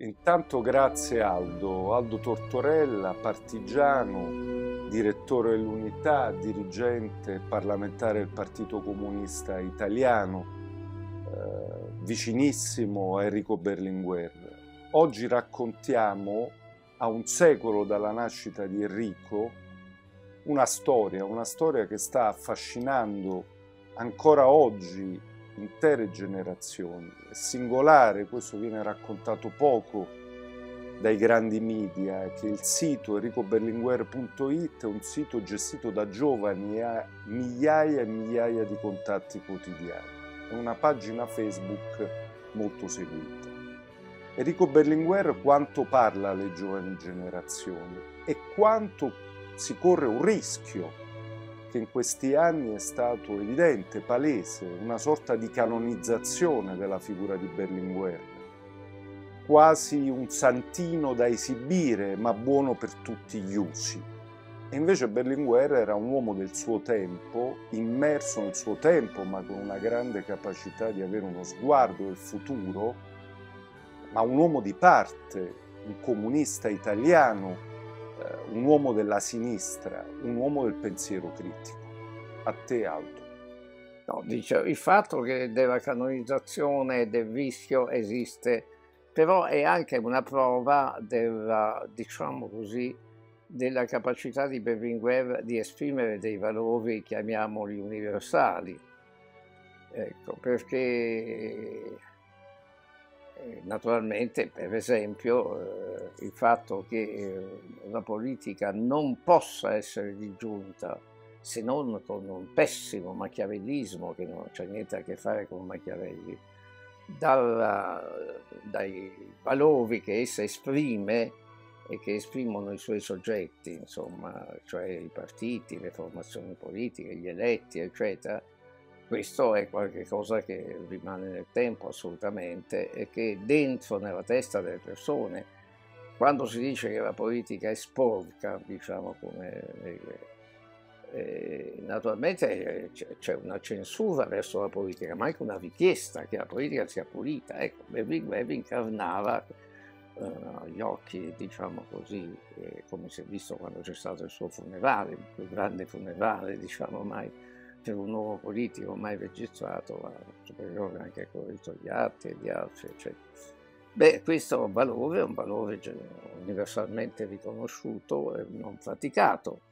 Intanto grazie Aldo, Aldo Tortorella, partigiano, direttore dell'Unità, dirigente parlamentare del Partito Comunista Italiano, eh, vicinissimo a Enrico Berlinguer. Oggi raccontiamo, a un secolo dalla nascita di Enrico, una storia, una storia che sta affascinando ancora oggi intere generazioni. È singolare, questo viene raccontato poco dai grandi media, che il sito enricoberlinguer.it è un sito gestito da giovani e ha migliaia e migliaia di contatti quotidiani. È una pagina Facebook molto seguita. Enrico Berlinguer quanto parla alle giovani generazioni e quanto si corre un rischio che in questi anni è stato evidente, palese, una sorta di canonizzazione della figura di Berlinguer, quasi un santino da esibire, ma buono per tutti gli usi. E invece Berlinguer era un uomo del suo tempo, immerso nel suo tempo, ma con una grande capacità di avere uno sguardo del futuro, ma un uomo di parte, un comunista italiano eh, un uomo della sinistra, un uomo del pensiero critico. A te, Aldo. No, dice, il fatto che della canonizzazione del vizio esiste, però è anche una prova della, diciamo così, della capacità di Berlinguer di esprimere dei valori, chiamiamoli universali. Ecco, perché eh, naturalmente, per esempio, eh, il fatto che eh, la politica non possa essere disgiunta se non con un pessimo machiavellismo, che non c'è niente a che fare con Machiavelli, dalla, dai valori che essa esprime e che esprimono i suoi soggetti, insomma, cioè i partiti, le formazioni politiche, gli eletti, eccetera, questo è qualcosa che rimane nel tempo assolutamente e che dentro nella testa delle persone, quando si dice che la politica è sporca, diciamo come... Eh, eh, eh naturalmente eh, c'è una censura verso la politica, ma anche una richiesta che la politica sia pulita. Ecco, Berlinguer incarnava agli occhi, diciamo così, come si è visto quando c'è stato il suo funerale, il più grande funerale, diciamo mai, mentre un nuovo politico mai registrato ma superiore anche a quello di Togliatti e di altri, eccetera. Beh, questo valore è un valore, universalmente riconosciuto e non praticato.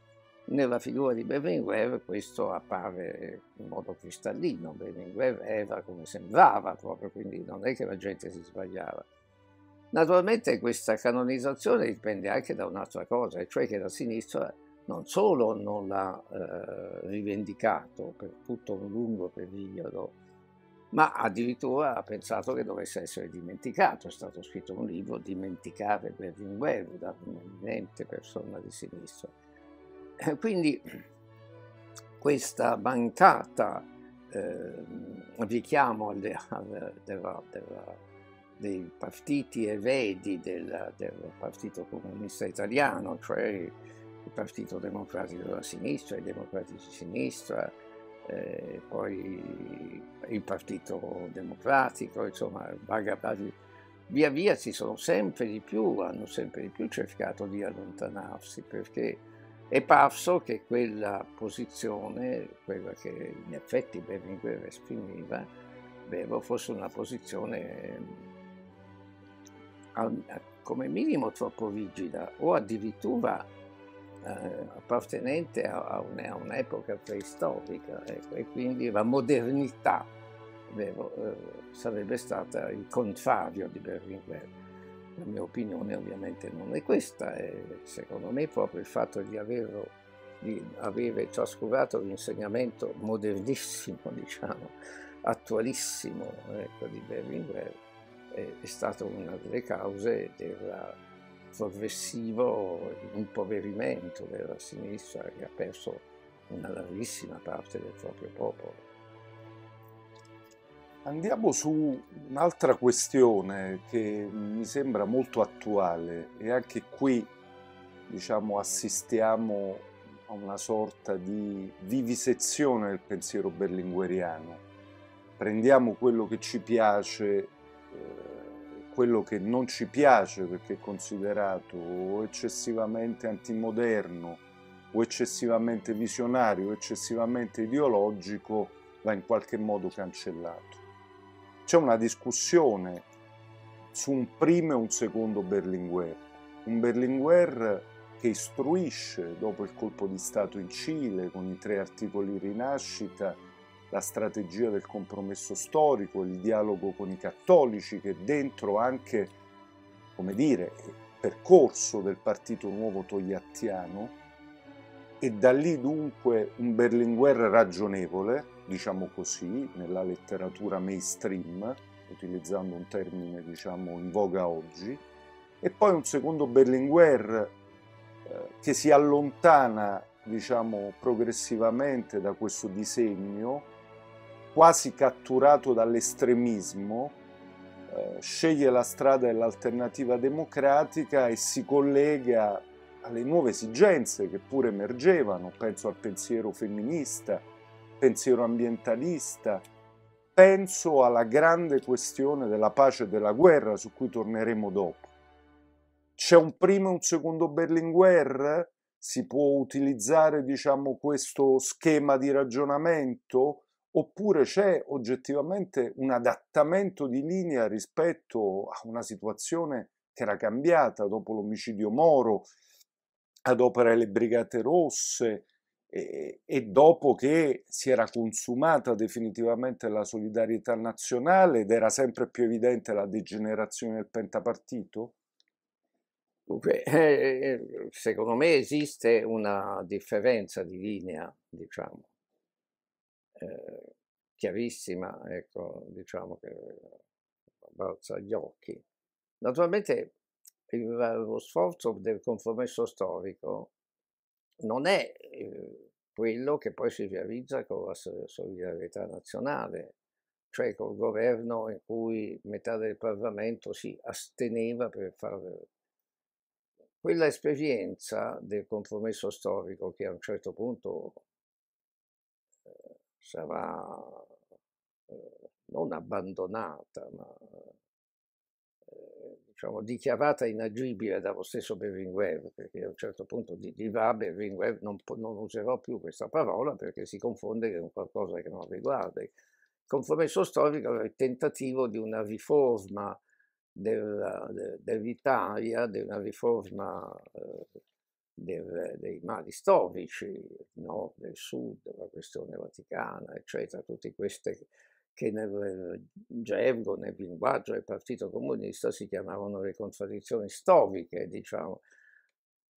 Nella figura di Berlinguer questo appare in modo cristallino, Berlinguer era come sembrava proprio, quindi non è che la gente si sbagliava. Naturalmente questa canonizzazione dipende anche da un'altra cosa, e cioè che la sinistra non solo non l'ha eh, rivendicato per tutto un lungo periodo, ma addirittura ha pensato che dovesse essere dimenticato. È stato scritto un libro, Dimenticare Berlinguer, da un'eminente persona di sinistra. Eh, quindi questa mancata eh, richiamo alle, alle, della, della, dei partiti eredi del, del Partito Comunista Italiano, cioè il Partito Democratico della Sinistra, i Democratici di Sinistra, eh, poi il Partito Democratico, insomma, bagabasi. via via si sono sempre di più, hanno sempre di più cercato di allontanarsi perché è parso che quella posizione, quella che in effetti Berlinguer esprimeva, vero, fosse una posizione mm, come minimo troppo rigida o addirittura eh, appartenente a, a, un, a un'epoca preistorica ecco, e quindi la modernità avevo, eh, sarebbe stata il contrario di Berlinguer. La mia opinione ovviamente non è questa e secondo me proprio il fatto di, averlo, di avere trascurato l'insegnamento modernissimo, diciamo, attualissimo ecco, di Berlinguer è, è stata una delle cause della progressivo impoverimento della sinistra che ha perso una larghissima parte del proprio popolo. Andiamo su un'altra questione che mi sembra molto attuale e anche qui diciamo, assistiamo a una sorta di vivisezione del pensiero berlingueriano. Prendiamo quello che ci piace, eh, quello che non ci piace perché è considerato o eccessivamente antimoderno o eccessivamente visionario o eccessivamente ideologico va in qualche modo cancellato. C'è una discussione su un primo e un secondo Berlinguer, un Berlinguer che istruisce dopo il colpo di Stato in Cile con i tre articoli Rinascita la strategia del compromesso storico, il dialogo con i cattolici che dentro anche, come dire, il percorso del Partito Nuovo Togliattiano e da lì dunque un Berlinguer ragionevole, diciamo così, nella letteratura mainstream, utilizzando un termine diciamo in voga oggi, e poi un secondo Berlinguer eh, che si allontana diciamo progressivamente da questo disegno quasi catturato dall'estremismo, eh, sceglie la strada dell'alternativa democratica e si collega alle nuove esigenze che pure emergevano, penso al pensiero femminista, pensiero ambientalista, penso alla grande questione della pace e della guerra su cui torneremo dopo. C'è un primo e un secondo Berlinguer? Si può utilizzare diciamo, questo schema di ragionamento? oppure c'è oggettivamente un adattamento di linea rispetto a una situazione che era cambiata dopo l'omicidio Moro, ad opera delle Brigate Rosse e, e, dopo che si era consumata definitivamente la solidarietà nazionale ed era sempre più evidente la degenerazione del pentapartito? Dunque, eh, eh, secondo me esiste una differenza di linea, diciamo, eh, chiarissima, ecco, diciamo che eh, balza gli occhi. Naturalmente il, lo sforzo del compromesso storico non è eh, quello che poi si realizza con la solidarietà nazionale, cioè col governo in cui metà del Parlamento si asteneva per fare eh, quella esperienza del compromesso storico che a un certo punto sarà eh, non abbandonata, ma eh, diciamo dichiarata inagibile dallo stesso Berlinguer, perché a un certo punto di, va Berlinguer non, non userò più questa parola perché si confonde con qualcosa che non riguarda. Il compromesso storico è il tentativo di una riforma dell'Italia, di una riforma eh, del, dei mali storici, nord, del sud, la questione vaticana, eccetera, tutte queste che nel gergo, nel linguaggio del Partito Comunista si chiamavano le contraddizioni storiche, diciamo,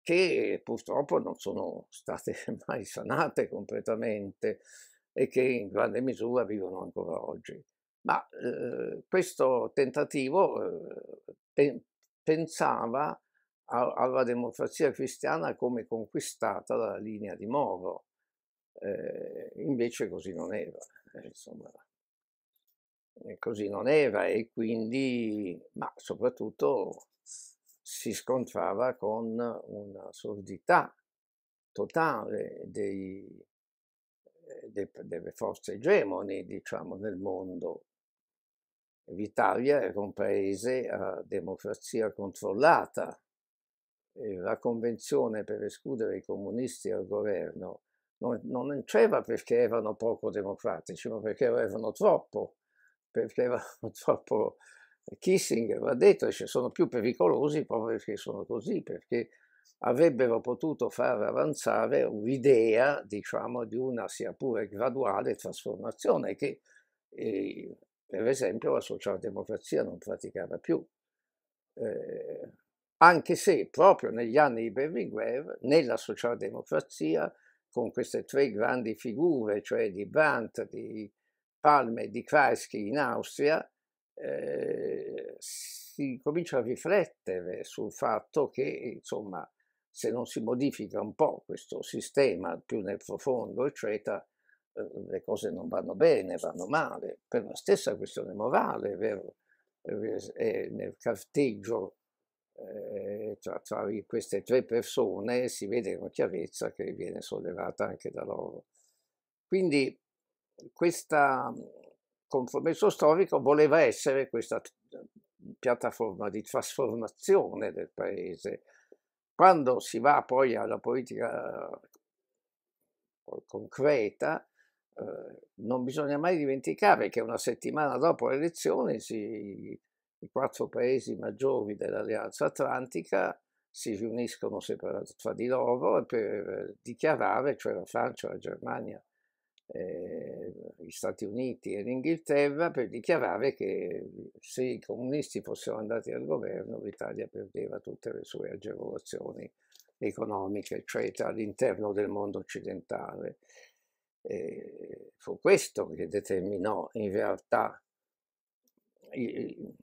che purtroppo non sono state mai sanate completamente e che in grande misura vivono ancora oggi. Ma eh, questo tentativo eh, pe pensava alla democrazia cristiana come conquistata dalla linea di Moro. Eh, invece così non era, eh, insomma, eh, così non era e quindi, ma soprattutto si scontrava con una sordità totale dei, eh, dei, delle forze egemoni, diciamo, nel mondo. L'Italia era un paese a democrazia controllata, eh, la convenzione per escludere i comunisti al governo non, non entrava perché erano poco democratici, ma perché avevano troppo, perché erano troppo... Eh, Kissinger ha detto che sono più pericolosi proprio perché sono così, perché avrebbero potuto far avanzare un'idea, diciamo, di una sia pure graduale trasformazione che, eh, per esempio, la socialdemocrazia non praticava più. Eh, anche se proprio negli anni di Berlinguer, nella socialdemocrazia, con queste tre grandi figure, cioè di Brandt, di Palme e di Kreisky in Austria, eh, si comincia a riflettere sul fatto che, insomma, se non si modifica un po' questo sistema più nel profondo, eccetera, eh, le cose non vanno bene, vanno male, per la stessa questione morale, vero? Eh, nel carteggio eh, tra, tra, queste tre persone si vede con chiarezza che viene sollevata anche da loro. Quindi questo compromesso storico voleva essere questa piattaforma di trasformazione del paese. Quando si va poi alla politica eh, concreta, eh, non bisogna mai dimenticare che una settimana dopo le elezioni si i quattro paesi maggiori dell'Alleanza Atlantica si riuniscono tra di loro per dichiarare, cioè la Francia, la Germania, eh, gli Stati Uniti e l'Inghilterra, per dichiarare che se i comunisti fossero andati al governo l'Italia perdeva tutte le sue agevolazioni economiche, cioè all'interno del mondo occidentale. E fu questo che determinò in realtà il,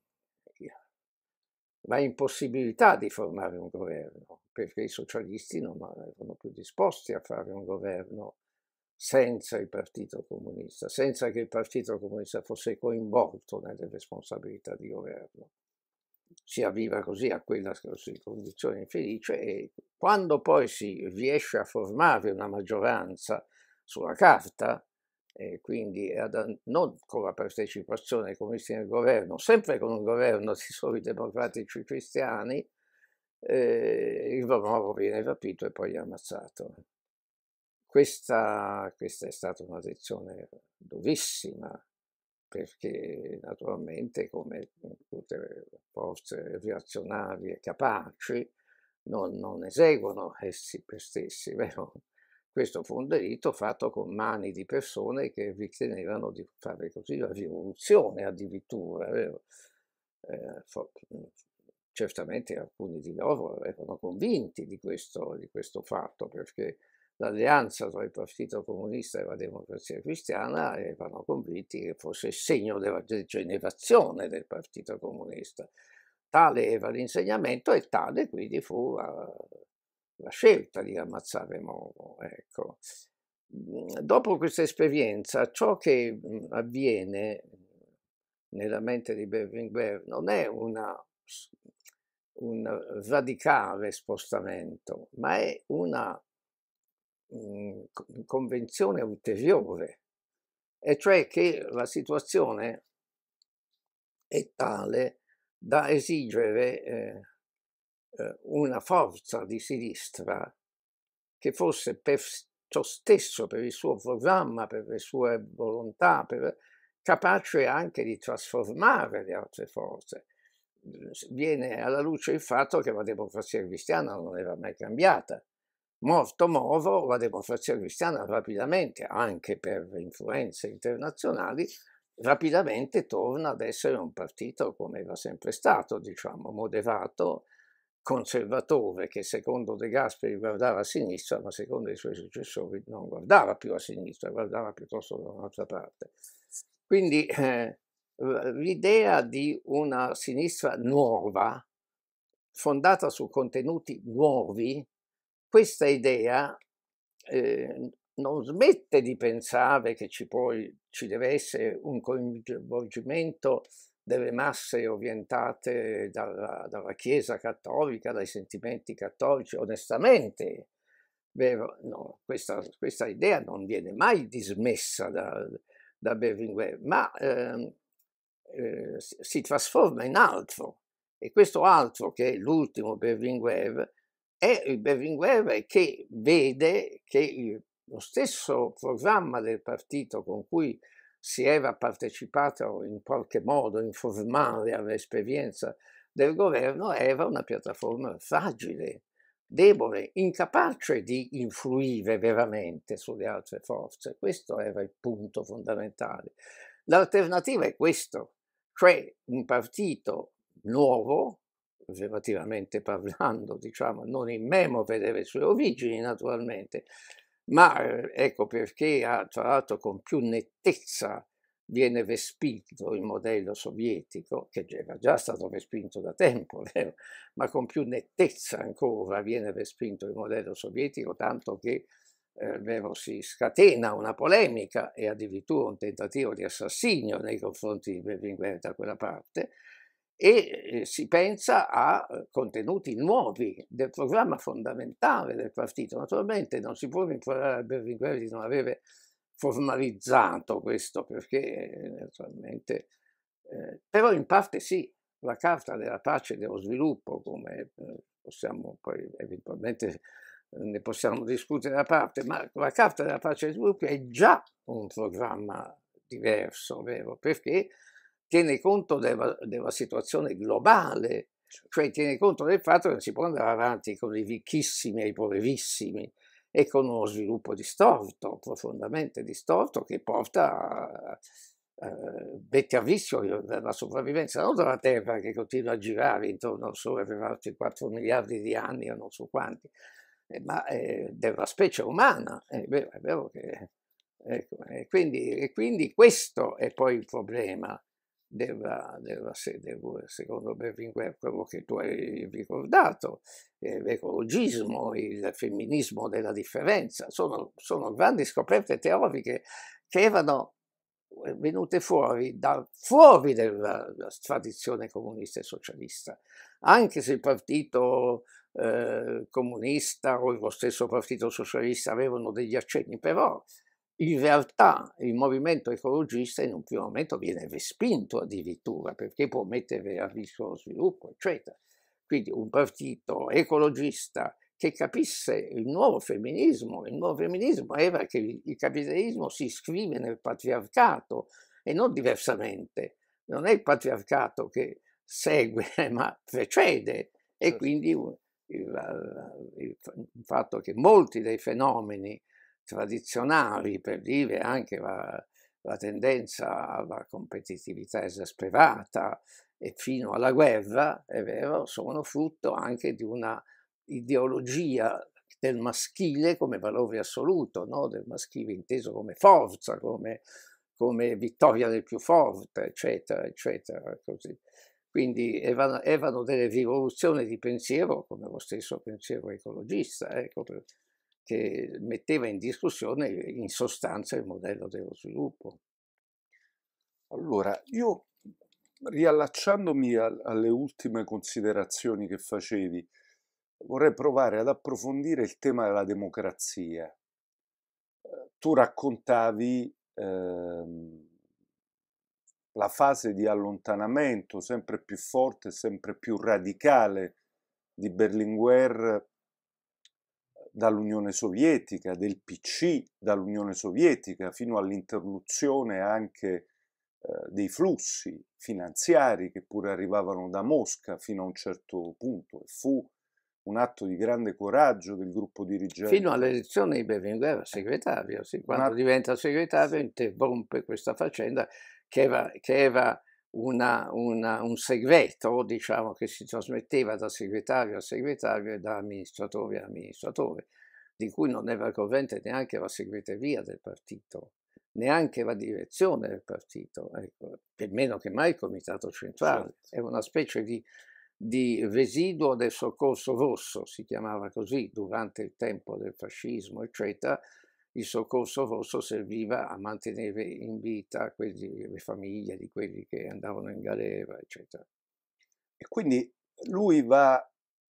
ma impossibilità di formare un governo, perché i socialisti non erano più disposti a fare un governo senza il Partito Comunista, senza che il Partito Comunista fosse coinvolto nelle responsabilità di governo. Si arriva così a quella condizione infelice e quando poi si riesce a formare una maggioranza sulla carta, e quindi ad, non con la partecipazione dei comunisti nel governo, sempre con un governo di soli democratici cristiani, eh, il Romanov viene rapito e poi ammazzato. Questa, questa è stata una lezione durissima perché naturalmente come tutte le forze reazionarie capaci non, non eseguono essi per stessi, vero? Questo fu un delitto fatto con mani di persone che ritenevano di fare così la rivoluzione addirittura. Eh, mm, certamente alcuni di loro erano convinti di questo, di questo fatto perché l'alleanza tra il Partito Comunista e la Democrazia Cristiana erano convinti che fosse il segno della degenerazione del Partito Comunista. Tale era l'insegnamento e tale quindi fu la scelta di ammazzare Momo. Ecco. Mhmm, dopo questa esperienza, ciò che mhmm, avviene mhmm, nella mente di Berlinguer non è una, un radicale spostamento, ma è una convenzione ulteriore, e cioè che la situazione è tale da esigere eh, eh, una forza di sinistra che fosse per ciò stesso, per il suo programma, per le sue volontà, per, capace anche di trasformare le altre forze. Mhmm, viene alla luce il fatto che la democrazia cristiana non era mai cambiata. Morto Moro, la democrazia cristiana rapidamente, anche per influenze internazionali, rapidamente torna ad essere un partito come era sempre stato, diciamo, moderato, conservatore che secondo De Gasperi guardava a sinistra, ma secondo i suoi successori non guardava più a sinistra, guardava piuttosto da un'altra parte. Quindi eh, l'idea di una sinistra nuova, fondata su contenuti nuovi, questa idea eh, non smette di pensare che ci, poi, ci deve essere un coinvolgimento delle masse orientate dalla, dalla Chiesa cattolica, dai sentimenti cattolici, onestamente, vero? No, questa, questa, idea non viene mai dismessa da, da Berlinguer, ma ehm, eh, eh, si trasforma in altro. E questo altro, che è l'ultimo Berlinguer, è il Berlinguer che vede che il, lo stesso programma del partito con cui si era partecipato in qualche modo informale all'esperienza del governo, era una piattaforma fragile, debole, incapace di influire veramente sulle altre forze. Questo era il punto fondamentale. L'alternativa è questo, cioè un partito nuovo, relativamente parlando, diciamo, non immemo per le sue origini naturalmente, ma ehm, ecco perché ha, ah, tra l'altro con più nettezza viene respinto il modello sovietico, che era già stato respinto da tempo, vero? ma con più nettezza ancora viene respinto il modello sovietico, tanto che eh, vero, si scatena una polemica e addirittura un tentativo di assassinio nei confronti di Berlinguer da quella parte, e eh, si pensa a eh, contenuti nuovi del programma fondamentale del partito. Naturalmente non si può rincuorare a Berlinguer di non avere formalizzato questo perché eh, naturalmente, eh, però in parte sì, la Carta della Pace e dello Sviluppo, come possiamo poi eventualmente ne possiamo discutere a parte, ma la Carta della Pace e dello Sviluppo è già un programma diverso, vero? Perché tiene conto della, della situazione globale, certo. cioè tiene conto del fatto che non si può andare avanti con i ricchissimi e i poverissimi e con uno sviluppo distorto, profondamente distorto, che porta a, mette a, a rischio la sopravvivenza non della Terra che continua a girare intorno al Sole per altri 4 miliardi di anni o non so quanti, eh, ma eh, della specie umana. È eh, vero, è vero che... Ecco, e, eh, quindi, e quindi questo è poi il problema della, della sede, secondo Berlinguer, quello che tu hai ricordato, eh, l'ecologismo, il femminismo della differenza, sono, sono grandi scoperte teoriche che erano eh, venute fuori da fuori della, della tradizione comunista e socialista, anche se il partito eh, comunista o lo stesso partito socialista avevano degli accenni, però in realtà il movimento ecologista in un primo momento viene respinto addirittura perché può mettere a rischio lo sviluppo, eccetera. Quindi un partito ecologista che capisse il nuovo femminismo, il nuovo femminismo era che il capitalismo si iscrive nel patriarcato e non diversamente, non è il patriarcato che segue ma precede e certo. quindi il, il fatto che molti dei fenomeni tradizionali, per dire anche la, la tendenza alla competitività esasperata e fino alla guerra, è vero, sono frutto anche di una ideologia del maschile come valore assoluto, no? del maschile inteso come forza, come, come, vittoria del più forte, eccetera, eccetera. Così. Quindi erano, erano, delle rivoluzioni di pensiero, come lo stesso pensiero ecologista, ecco, che metteva in discussione eh, in sostanza il modello dello sviluppo. Allora, io riallacciandomi a, alle ultime considerazioni che facevi, vorrei provare ad approfondire il tema della democrazia. Eh, tu raccontavi ehm, la fase di allontanamento sempre più forte, sempre più radicale di Berlinguer dall'Unione Sovietica, del PC dall'Unione Sovietica, fino all'interruzione anche eh, dei flussi finanziari che pure arrivavano da Mosca fino a un certo punto. Fu un atto di grande coraggio del gruppo dirigente. Fino all'elezione di Berlinguer segretario, sì, quando atto... diventa segretario interrompe questa faccenda che era, che era una, una, un segreto, diciamo, che si trasmetteva da segretario a segretario e da amministratore a amministratore, di cui non era corrente neanche la segreteria del partito, neanche la direzione del partito, ecco, e meno che mai il comitato centrale. Sì. Certo. Era una specie di, di residuo del soccorso rosso, si chiamava così, durante il tempo del fascismo, eccetera, il soccorso rosso serviva a mantenere in vita quelli, le famiglie di quelli che andavano in galera, eccetera. E quindi lui va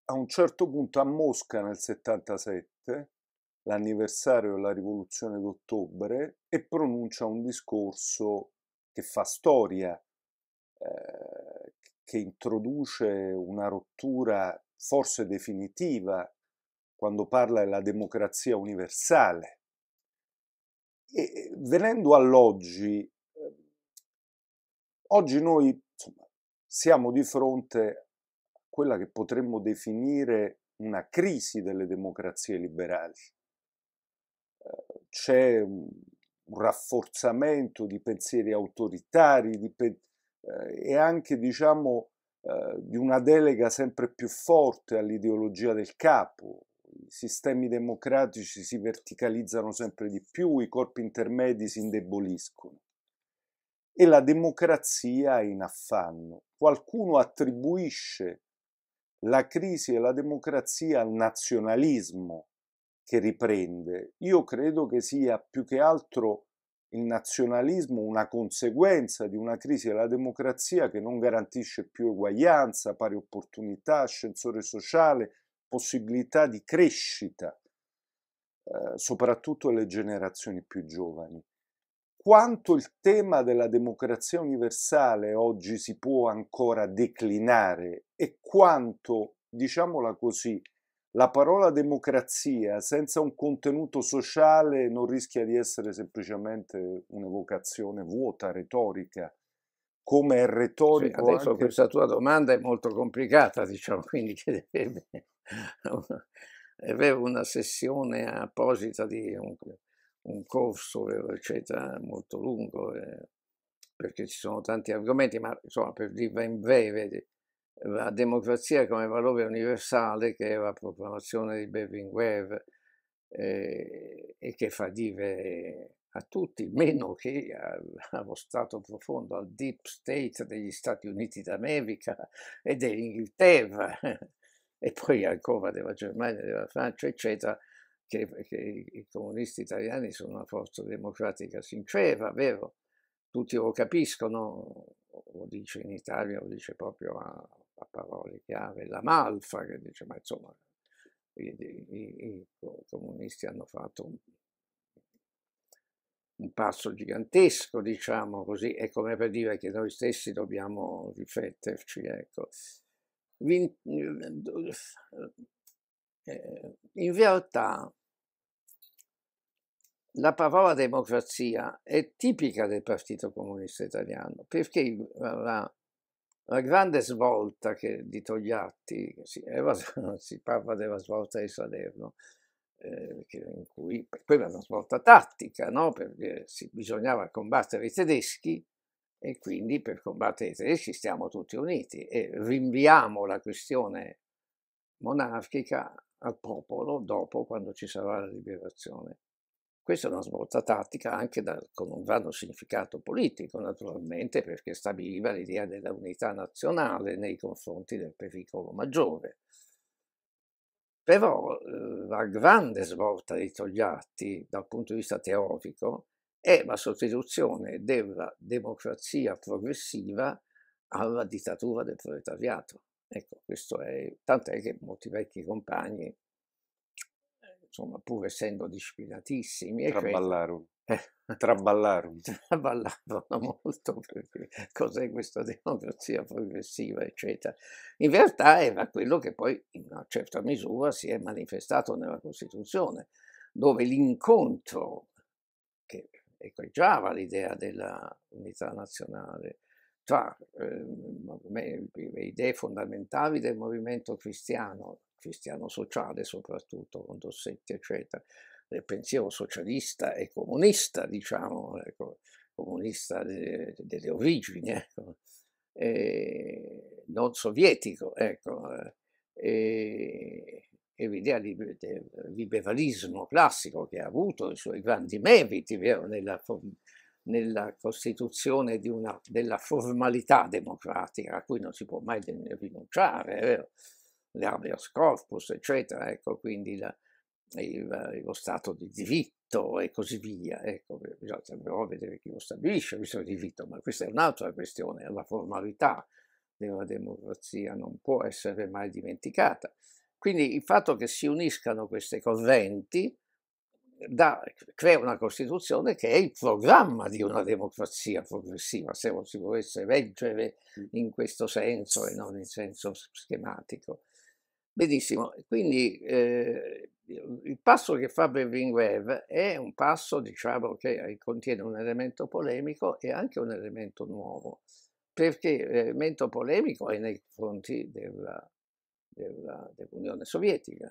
a un certo punto a Mosca nel 77, l'anniversario della rivoluzione d'ottobre, e pronuncia un discorso che fa storia, eh, che introduce una rottura forse definitiva quando parla della democrazia universale e venendo all'oggi, ehm, oggi noi insomma, siamo di fronte a quella che potremmo definire una crisi delle democrazie liberali. Ehm, c'è un rafforzamento di pensieri autoritari di pe eh, e anche diciamo, eh, di una delega sempre più forte all'ideologia del capo, i sistemi democratici si verticalizzano sempre di più, i corpi intermedi si indeboliscono e la democrazia è in affanno. Qualcuno attribuisce la crisi e la democrazia al nazionalismo che riprende. Io credo che sia più che altro il nazionalismo una conseguenza di una crisi della democrazia che non garantisce più eguaglianza, pari opportunità, ascensore sociale, possibilità di crescita, eh, soprattutto alle generazioni più giovani. Quanto il tema della democrazia universale oggi si può ancora declinare e quanto, diciamola così, la parola democrazia senza un contenuto sociale non rischia di essere semplicemente un'evocazione vuota, retorica, come è retorico. Cioè, adesso anche... questa tua domanda è molto complicata, diciamo, quindi chiederebbe avevo una sessione apposita di un, un corso, eccetera, molto lungo, eh, perché ci sono tanti argomenti, ma insomma, per dirla in breve, la democrazia come valore universale, che è la proclamazione di Berlinguer eh, e che fa dire a tutti, meno che allo Stato profondo, al deep state degli Stati Uniti d'America e dell'Inghilterra, e poi ancora della Germania, della Francia, cioè, eccetera, che, che i comunisti italiani sono una forza democratica sincera, vero? Tutti lo capiscono, lo dice in Italia, lo dice proprio a, a parole chiave, la Malfa che dice, ma insomma, i, i, i comunisti hanno fatto un, un passo gigantesco, diciamo così, è come per dire che noi stessi dobbiamo rifletterci, ecco. Eh, in realtà la parola democrazia è tipica del Partito Comunista Italiano perché la, la grande svolta che, di Togliatti, si, era, si, parla della svolta di Salerno, eh, in cui quella è una svolta tattica, no? perché si, bisognava combattere i tedeschi e quindi per combattere i tedeschi stiamo tutti uniti e rinviamo la questione monarchica al popolo dopo quando ci sarà la liberazione. Questa è una svolta tattica anche da, con un grande significato politico, naturalmente, perché stabiliva l'idea della unità nazionale nei confronti del pericolo maggiore. Però eh, la grande svolta di Togliatti dal punto di vista teorico è la sostituzione della democrazia progressiva alla dittatura del proletariato. Ecco, questo è, tant'è che molti vecchi compagni, eh, insomma, pur essendo disciplinatissimi, traballarono. Eh, traballarono. traballarono molto per cos'è questa democrazia progressiva, eccetera. In realtà era quello che poi in una certa misura si è manifestato nella Costituzione, dove l'incontro che ecleggiava ecco, l'idea dell'unità nazionale. Tra eh, le idee fondamentali del movimento cristiano, cristiano sociale soprattutto, con Dossetti, eccetera, del pensiero socialista e comunista, diciamo, ecco, comunista delle, delle origini, ecco, eh, non sovietico, ecco, eh, e l'idea di, liberalismo classico che ha avuto i suoi grandi meriti vero, nella, nella costituzione una, della formalità democratica a cui non si può mai rinunciare, vero? l'habeas corpus, eccetera, ecco, quindi la, il, lo stato di diritto e così via. Ecco, bisogna però vedere chi lo stabilisce questo diritto, ma questa è un'altra questione, la formalità della democrazia non può essere mai dimenticata. Quindi il fatto che si uniscano queste correnti eh, da, crea una Costituzione che è il programma di una democrazia progressiva, se non si volesse leggere in questo senso e non in senso schematico. Benissimo, quindi eh, il passo che fa Berlinguer è un passo diciamo, che eh, contiene un elemento polemico e anche un elemento nuovo, perché l'elemento polemico è nei confronti della della, dell'Unione Sovietica,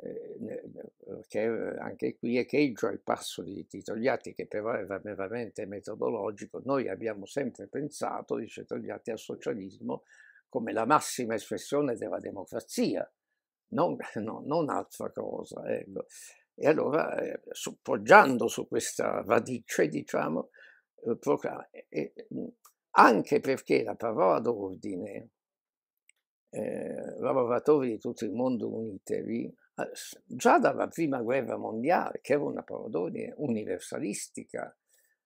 eh, che eh, anche qui echeggio al passo di Titogliatti che però era meramente metodologico, noi abbiamo sempre pensato, dice Togliatti, al socialismo come la massima espressione della democrazia, non, no, non altra cosa. Ecco. E allora, eh, poggiando su questa radice, diciamo, eh, proclama, eh, anche perché la parola d'ordine eh, lavoratori di tutto il mondo unitevi, ah, già dalla prima guerra mondiale, che era una parodie universalistica,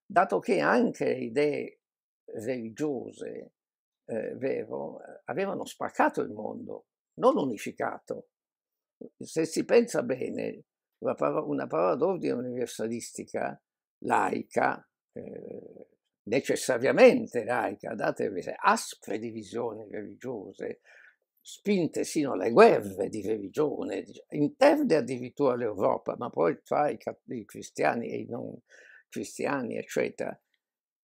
dato che anche le idee religiose, eh, vero, avevano spaccato il mondo, non unificato. Se si pensa bene, par una parola d'ordine universalistica, laica, eh, necessariamente laica, date le aspre divisioni religiose, spinte sino alle guerre di religione, interde addirittura l'Europa, ma poi tra i, i cristiani e i non cristiani, eccetera.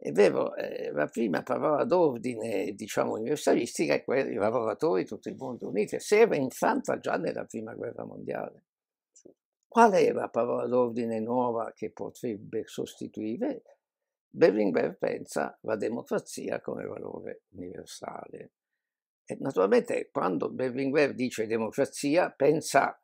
È vero, eh, la prima parola d'ordine, diciamo, universalistica è quella dei lavoratori tutto il mondo uniti, si era infranta già nella prima guerra mondiale. Qual è la parola d'ordine nuova che potrebbe sostituire? Berlinguer pensa la democrazia come valore universale naturalmente quando Berlinguer dice democrazia pensa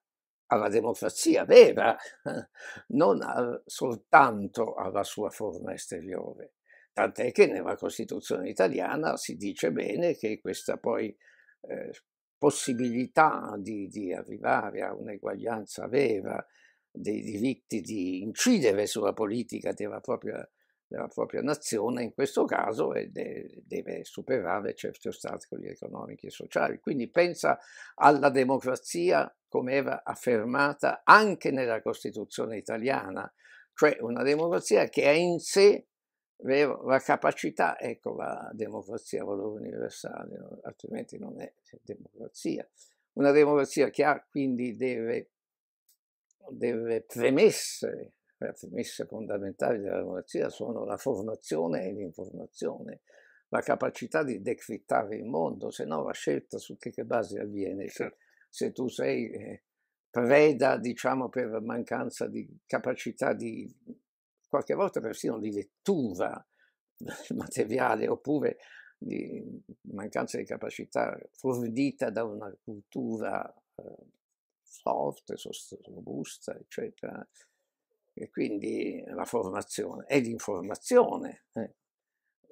alla democrazia vera, non al, soltanto alla sua forma esteriore. Tant'è che nella Costituzione italiana si dice bene che questa poi eh, possibilità di, di, arrivare a un'eguaglianza vera dei diritti di incidere sulla politica della propria della propria nazione, in questo caso deve superare certi ostacoli economici e sociali. Quindi pensa alla democrazia come era affermata anche nella Costituzione italiana, cioè una democrazia che ha in sé la capacità, ecco la democrazia valore universale, altrimenti non è democrazia. Una democrazia che ha quindi delle, delle premesse le premesse fondamentali della democrazia sono la formazione e l'informazione, la capacità di decrittare il mondo, se no la scelta su che, che base avviene. Se, certo. se tu sei eh, preda, diciamo, per mancanza di capacità di, qualche volta persino di lettura materiale, oppure di mancanza di capacità fornita da una cultura eh, forte, robusta, eccetera e quindi la formazione è l'informazione. Eh.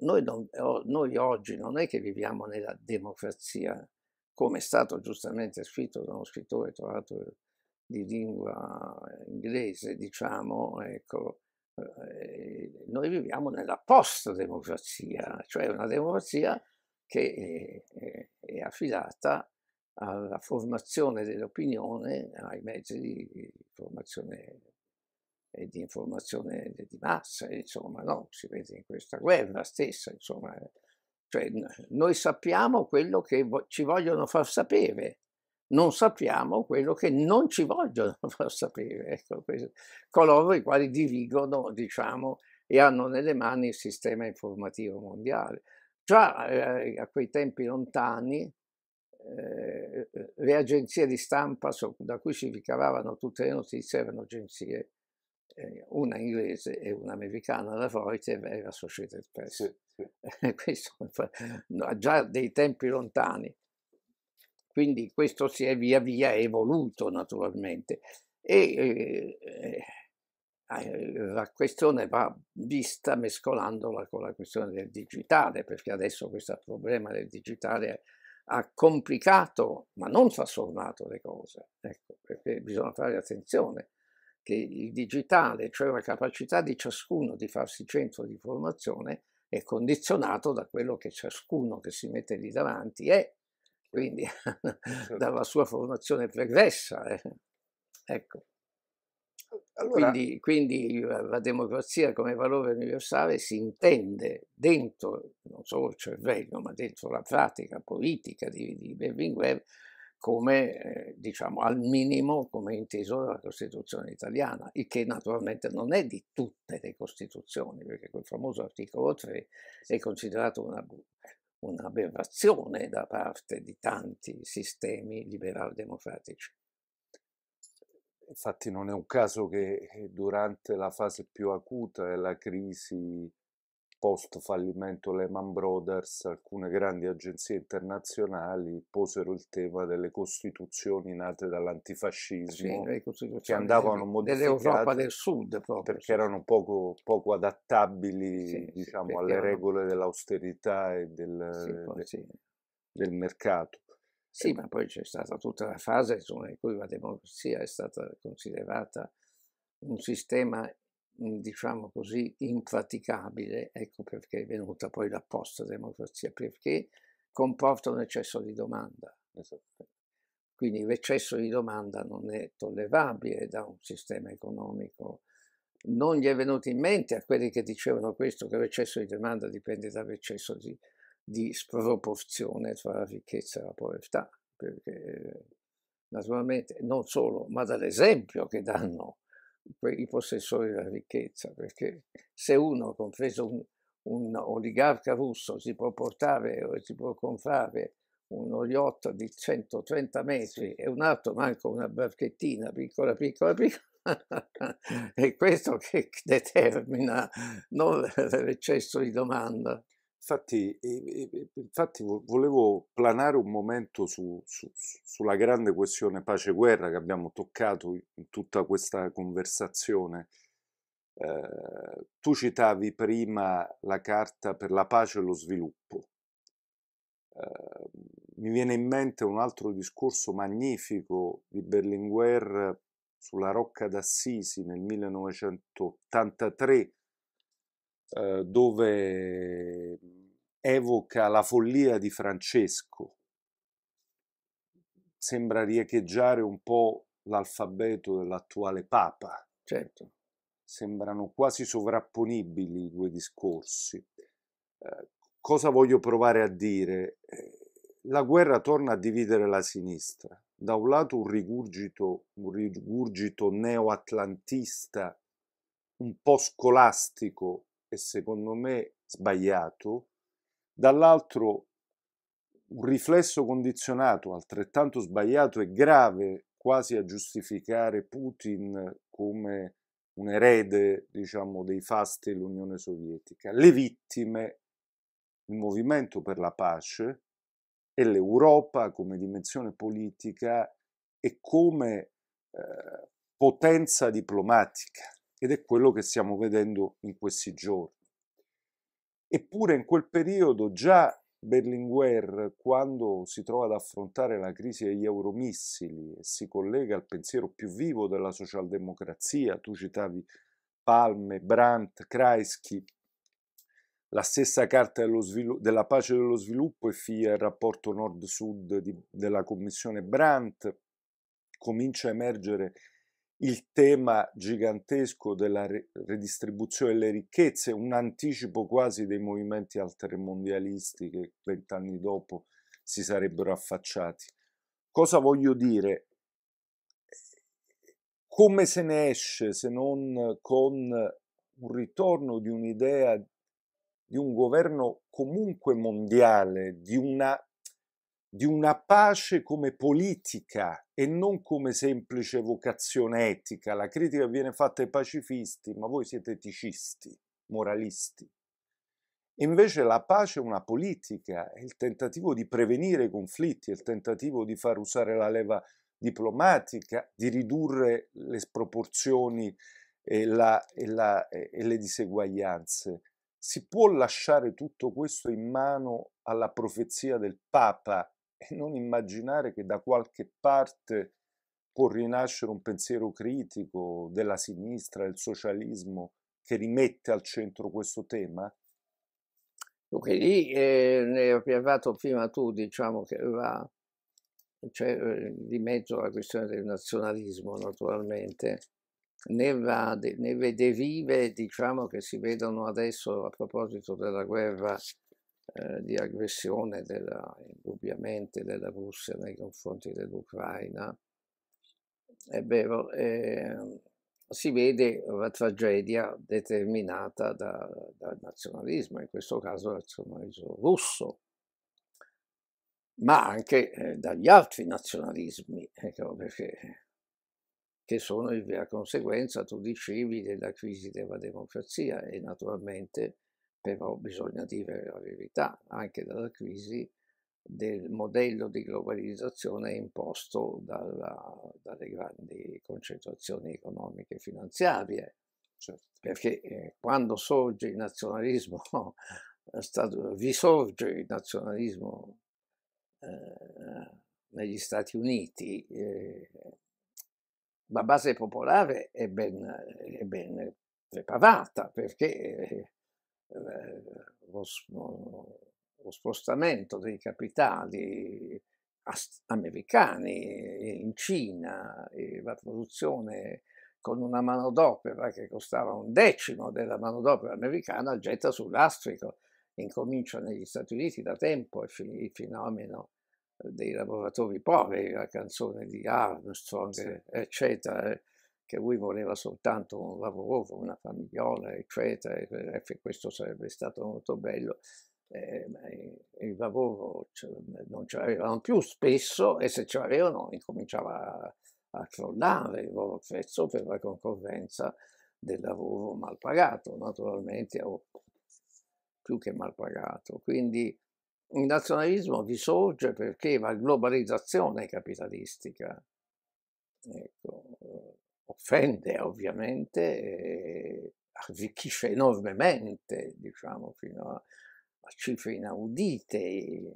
Noi, non, noi oggi non è che viviamo nella democrazia, come è stato giustamente scritto da uno scrittore trovato di lingua inglese, diciamo, ecco, eh, eh, noi viviamo nella post-democrazia, cioè una democrazia che è, affidata alla formazione dell'opinione, ai mezzi di formazione e di informazione di massa, insomma, no? si vede in questa guerra stessa, insomma. Eh. Cioè, noi sappiamo quello che ci vogliono far sapere, non sappiamo quello che non ci vogliono far sapere, ecco, coloro i quali dirigono, diciamo, e hanno nelle mani il sistema informativo mondiale. Già eh, a quei tempi lontani, eh, le agenzie di stampa so, da cui si ricavavano tutte le notizie erano agenzie eh, una inglese e un'americana alla Reuters e Associated Press. Sì, sì. questo, già dei tempi lontani. Quindi questo si è via via evoluto naturalmente e eh, eh, eh, la questione va vista mescolandola con la questione del digitale, perché adesso questo problema del digitale ha complicato, ma non trasformato le cose, ecco, perché bisogna fare attenzione che il digitale, cioè la capacità di ciascuno di farsi centro di formazione, è condizionato da quello che ciascuno che si mette lì davanti è, quindi certo. dalla sua formazione pregressa. Eh. Ecco. Allora, quindi, quindi, la democrazia come valore universale si intende dentro non solo il cervello, ma dentro la pratica politica di, di Berlinguer come eh, diciamo al minimo come inteso dalla Costituzione italiana, il che naturalmente non è di tutte le Costituzioni, perché quel famoso articolo 3 è considerato una, un'aberrazione da parte di tanti sistemi liberal-democratici. Infatti non è un caso che durante la fase più acuta della crisi post fallimento Lehman Brothers, alcune grandi agenzie internazionali posero il tema delle costituzioni nate dall'antifascismo sì, che andavano modificate dell'Europa del Sud proprio, perché sì. erano poco, poco adattabili sì, diciamo, alle erano... regole dell'austerità e del, poi, de, del mercato. Sì, eh, ma poi c'è stata tutta la fase insomma, in cui la democrazia è stata considerata un sistema Mhmm, diciamo così, impraticabile, ecco perché è venuta poi la post-democrazia, perché comporta un eccesso di domanda. Eh. Quindi l'eccesso di domanda non è tollerabile da un sistema economico. Non gli è venuto in mente a quelli che dicevano questo, che l'eccesso di domanda dipende dall'eccesso di, di sproporzione tra la ricchezza e la povertà, perché eh, naturalmente non solo, ma dall'esempio che danno i possessori della ricchezza, perché se uno, compreso un, un oligarca russo, si può portare o si può comprare uno yacht di 130 metri e un altro manca una barchettina piccola, piccola, piccola, è questo che determina non l'eccesso di domanda. Infatti, ehm, ehm, ehm, infatti, volevo planare un momento su, su, sulla grande questione pace-guerra che abbiamo toccato in tutta questa conversazione. Eh, tu citavi prima la carta per la pace e lo sviluppo. Eh, mi viene in mente un altro discorso magnifico di Berlinguer sulla Rocca d'Assisi nel 1983 eh, dove evoca la follia di Francesco. Sembra riecheggiare un po' l'alfabeto dell'attuale Papa. Certo. Sembrano quasi sovrapponibili i due discorsi. Eh, cosa voglio provare a dire? Eh, la guerra torna a dividere la sinistra. Da un lato un rigurgito, un rigurgito neoatlantista, un po' scolastico, e secondo me sbagliato, dall'altro un riflesso condizionato altrettanto sbagliato e grave quasi a giustificare Putin come un erede diciamo, dei fasti dell'Unione Sovietica. Le vittime, il movimento per la pace e l'Europa come dimensione politica e come eh, potenza diplomatica ed è quello che stiamo vedendo in questi giorni. Eppure in quel periodo già Berlinguer, quando si trova ad affrontare la crisi degli euromissili e si collega al pensiero più vivo della socialdemocrazia, tu citavi Palme, Brandt, Kreisky, la stessa Carta dello della Pace e dello Sviluppo e figlia del rapporto nord-sud della Commissione Brandt, comincia a emergere il tema gigantesco della redistribuzione delle ricchezze, un anticipo quasi dei movimenti altermondialisti che vent'anni dopo si sarebbero affacciati. Cosa voglio dire? Come se ne esce se non con un ritorno di un'idea di un governo comunque mondiale, di una di una pace come politica e non come semplice vocazione etica. La critica viene fatta ai pacifisti, ma voi siete eticisti, moralisti. Invece la pace è una politica, è il tentativo di prevenire i conflitti, è il tentativo di far usare la leva diplomatica, di ridurre le sproporzioni e, la, e, la, e le diseguaglianze. Si può lasciare tutto questo in mano alla profezia del Papa e non immaginare che da qualche parte può rinascere un pensiero critico della sinistra, del socialismo, che rimette al centro questo tema? Ok, lì eh, ne hai parlato prima tu, diciamo che va cioè, eh, di mezzo la questione del nazionalismo naturalmente. va Nelle derive diciamo, che si vedono adesso a proposito della guerra eh, di aggressione della, indubbiamente della Russia nei confronti dell'Ucraina, è vero, eh, si vede la tragedia determinata da, dal nazionalismo, in questo caso dal nazionalismo russo, ma anche eh, dagli altri nazionalismi, ecco, perché, che sono la conseguenza, tu dicevi, della crisi della democrazia e naturalmente però bisogna dire la verità, anche dalla crisi del modello di globalizzazione imposto dalla, dalle grandi concentrazioni economiche e finanziarie. Certo. Perché eh, quando sorge il nazionalismo, vi sorge il nazionalismo eh, negli Stati Uniti, eh, la base popolare è ben, è ben preparata perché eh, lo, lo spostamento dei capitali americani in Cina, e la produzione con una manodopera che costava un decimo della manodopera americana getta sull'astrico. Incomincia negli Stati Uniti da tempo il fenomeno dei lavoratori poveri, la canzone di Armstrong, sì. eccetera. Eh che lui voleva soltanto un lavoro, una famigliola, eccetera, e eh, questo sarebbe stato molto bello. Eh, il lavoro non ce l'avevano più spesso e se ce l'avevano incominciava a, a crollare il loro prezzo per la concorrenza del lavoro mal pagato, naturalmente, o più che mal pagato. Quindi il nazionalismo risorge perché la globalizzazione capitalistica ecco, offende ovviamente, eh, arricchisce enormemente, diciamo, fino a, a cifre inaudite i,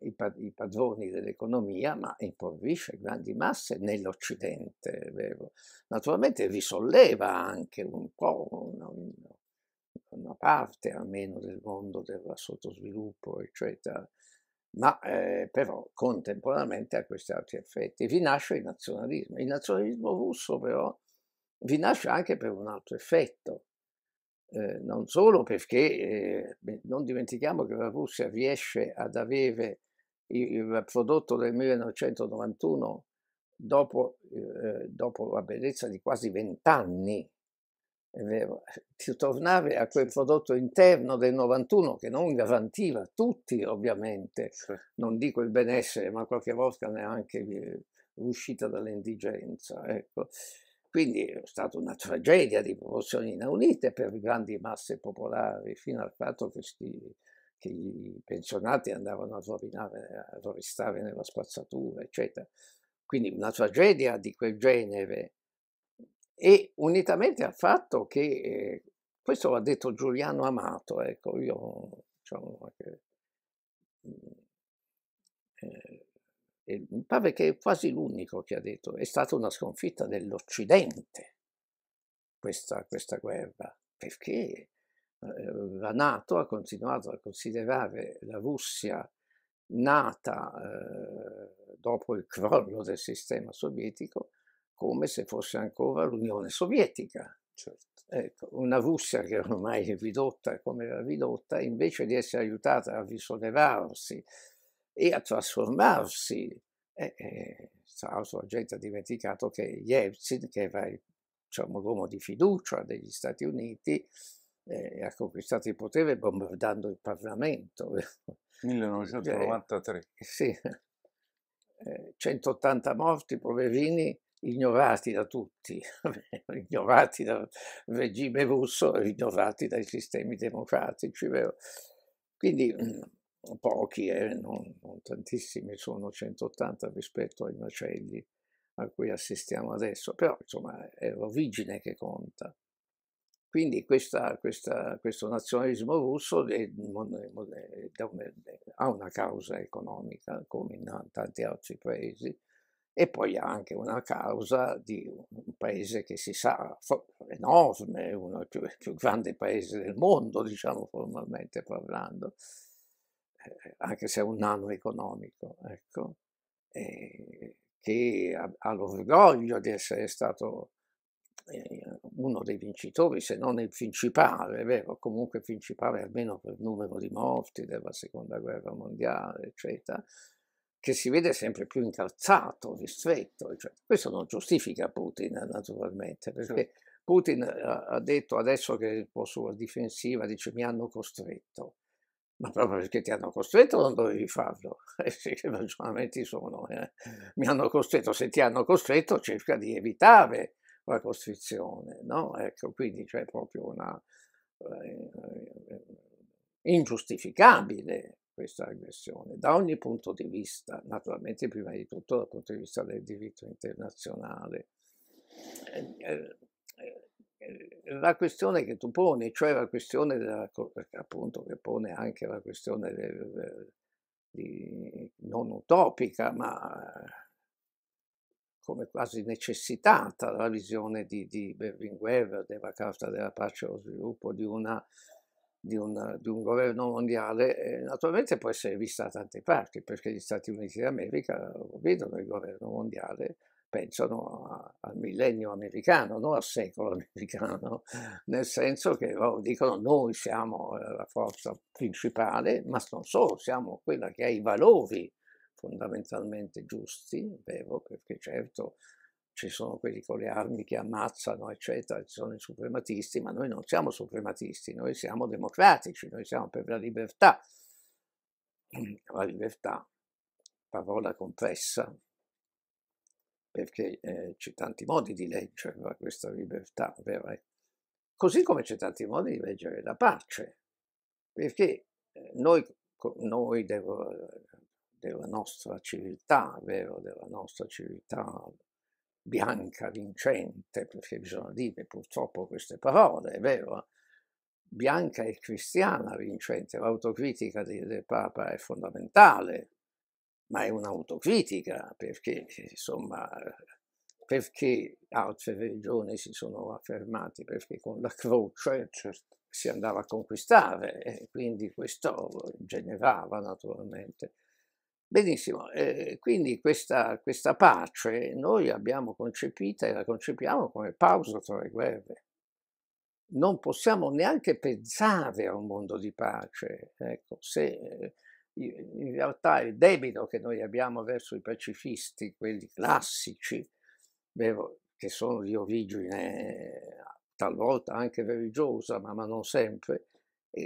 i, i padroni dell'economia, ma impoverisce grandi masse nell'Occidente. Vero? Naturalmente risolleva anche un po' una, una parte almeno del mondo del sottosviluppo, eccetera ma eh, però contemporaneamente a questi altri effetti. Vi nasce il nazionalismo. Il nazionalismo russo però vi nasce anche per un altro effetto, eh, non solo perché eh, non dimentichiamo che la Russia riesce ad avere il, il prodotto del 1991 dopo, ehm, dopo la bellezza di quasi vent'anni è vero, di tornare a quel prodotto interno del 91 che non garantiva tutti ovviamente, non dico il benessere, ma qualche volta neanche l'uscita dall'indigenza. Ecco. Quindi è stata una tragedia di proporzioni inaudite per grandi masse popolari, fino al fatto che, sti, che i pensionati andavano a rovinare, a rovistare nella spazzatura, eccetera. Quindi una tragedia di quel genere e unitamente al fatto che, eh, questo l'ha detto Giuliano Amato, ecco, io diciamo che, eh, eh, mi pare che è quasi l'unico che ha detto, è stata una sconfitta dell'Occidente questa, questa guerra, perché eh, la Nato ha continuato a considerare la Russia nata eh, dopo il crollo del sistema sovietico come se fosse ancora l'Unione Sovietica. Certo. Ecco, una Russia che ormai è ridotta come era ridotta, invece di essere aiutata a risollevarsi e a trasformarsi, eh, eh, tra l'altro la gente ha dimenticato che Yeltsin, che era diciamo, l'uomo di fiducia degli Stati Uniti, eh, ha conquistato il potere bombardando il Parlamento. 1993. Eh, sì, 180 eh, morti, poverini, ignorati da tutti, ignorati dal regime russo ignorati dai sistemi democratici. Vero? Quindi mm, pochi, eh, non, non, tantissimi, sono 180 rispetto ai macelli a cui assistiamo adesso, però insomma è l'origine che conta. Quindi questa, questa, questo nazionalismo russo è, è, è, ha una causa economica, come in tanti altri paesi, e poi anche una causa di un paese che si sa enorme, uno dei più, più grandi paesi del mondo, diciamo formalmente parlando, eh, anche se è un nano economico, ecco, eh, che ha, ha l'orgoglio di essere stato eh, uno dei vincitori, se non il principale, è vero, comunque principale almeno per numero di morti della seconda guerra mondiale, eccetera, che si vede sempre più incalzato, ristretto. Cioè, questo non giustifica Putin, naturalmente, perché certo. Putin eh, ha detto adesso che è un po' sulla difensiva, dice mi hanno costretto. Ma proprio perché ti hanno costretto non dovevi farlo. Eh sì, che ragionamenti sono. Eh. Mi hanno costretto, se ti hanno costretto cerca di evitare la costrizione, no? Ecco, quindi c'è proprio una... Eh, eh, eh ingiustificabile questa aggressione, da ogni punto di vista, naturalmente prima di tutto dal punto di vista del diritto internazionale. Eh, eh, eh, la questione che tu poni, cioè la questione della, appunto che pone anche la questione del, di, non utopica, ma come quasi necessitata la visione di, di Berlinguer della Carta della Pace e lo Sviluppo di una di, una, di un governo mondiale, eh, naturalmente può essere vista da tante parti, perché gli Stati Uniti d'America vedono il governo mondiale, pensano a, al millennio americano, non al secolo americano, nel senso che oh, dicono noi siamo eh, la forza principale, ma non solo, siamo quella che ha i valori fondamentalmente giusti, vero? Perché certo ci sono quelli con le armi che ammazzano, eccetera, ci sono i suprematisti, ma noi non siamo suprematisti, noi siamo democratici, noi siamo per la libertà. La libertà, parola compressa, perché eh, c'è tanti modi di leggere questa libertà, vero? così come c'è tanti modi di leggere la pace, perché eh, noi, noi devo, eh, della nostra civiltà, vero, della nostra civiltà bianca, vincente, perché bisogna dire purtroppo queste parole, è vero, eh? bianca e cristiana vincente, l'autocritica del Papa è fondamentale, ma è un'autocritica perché, insomma, perché altre religioni si sono affermate, perché con la croce certo, si andava a conquistare e quindi questo generava naturalmente Benissimo, eh, quindi questa, questa, pace noi abbiamo concepita e la concepiamo come pausa tra le guerre. Non possiamo neanche pensare a un mondo di pace, ecco, se eh, in realtà il debito che noi abbiamo verso i pacifisti, quelli classici, che sono di origine eh, talvolta anche religiosa, ma non sempre, eh,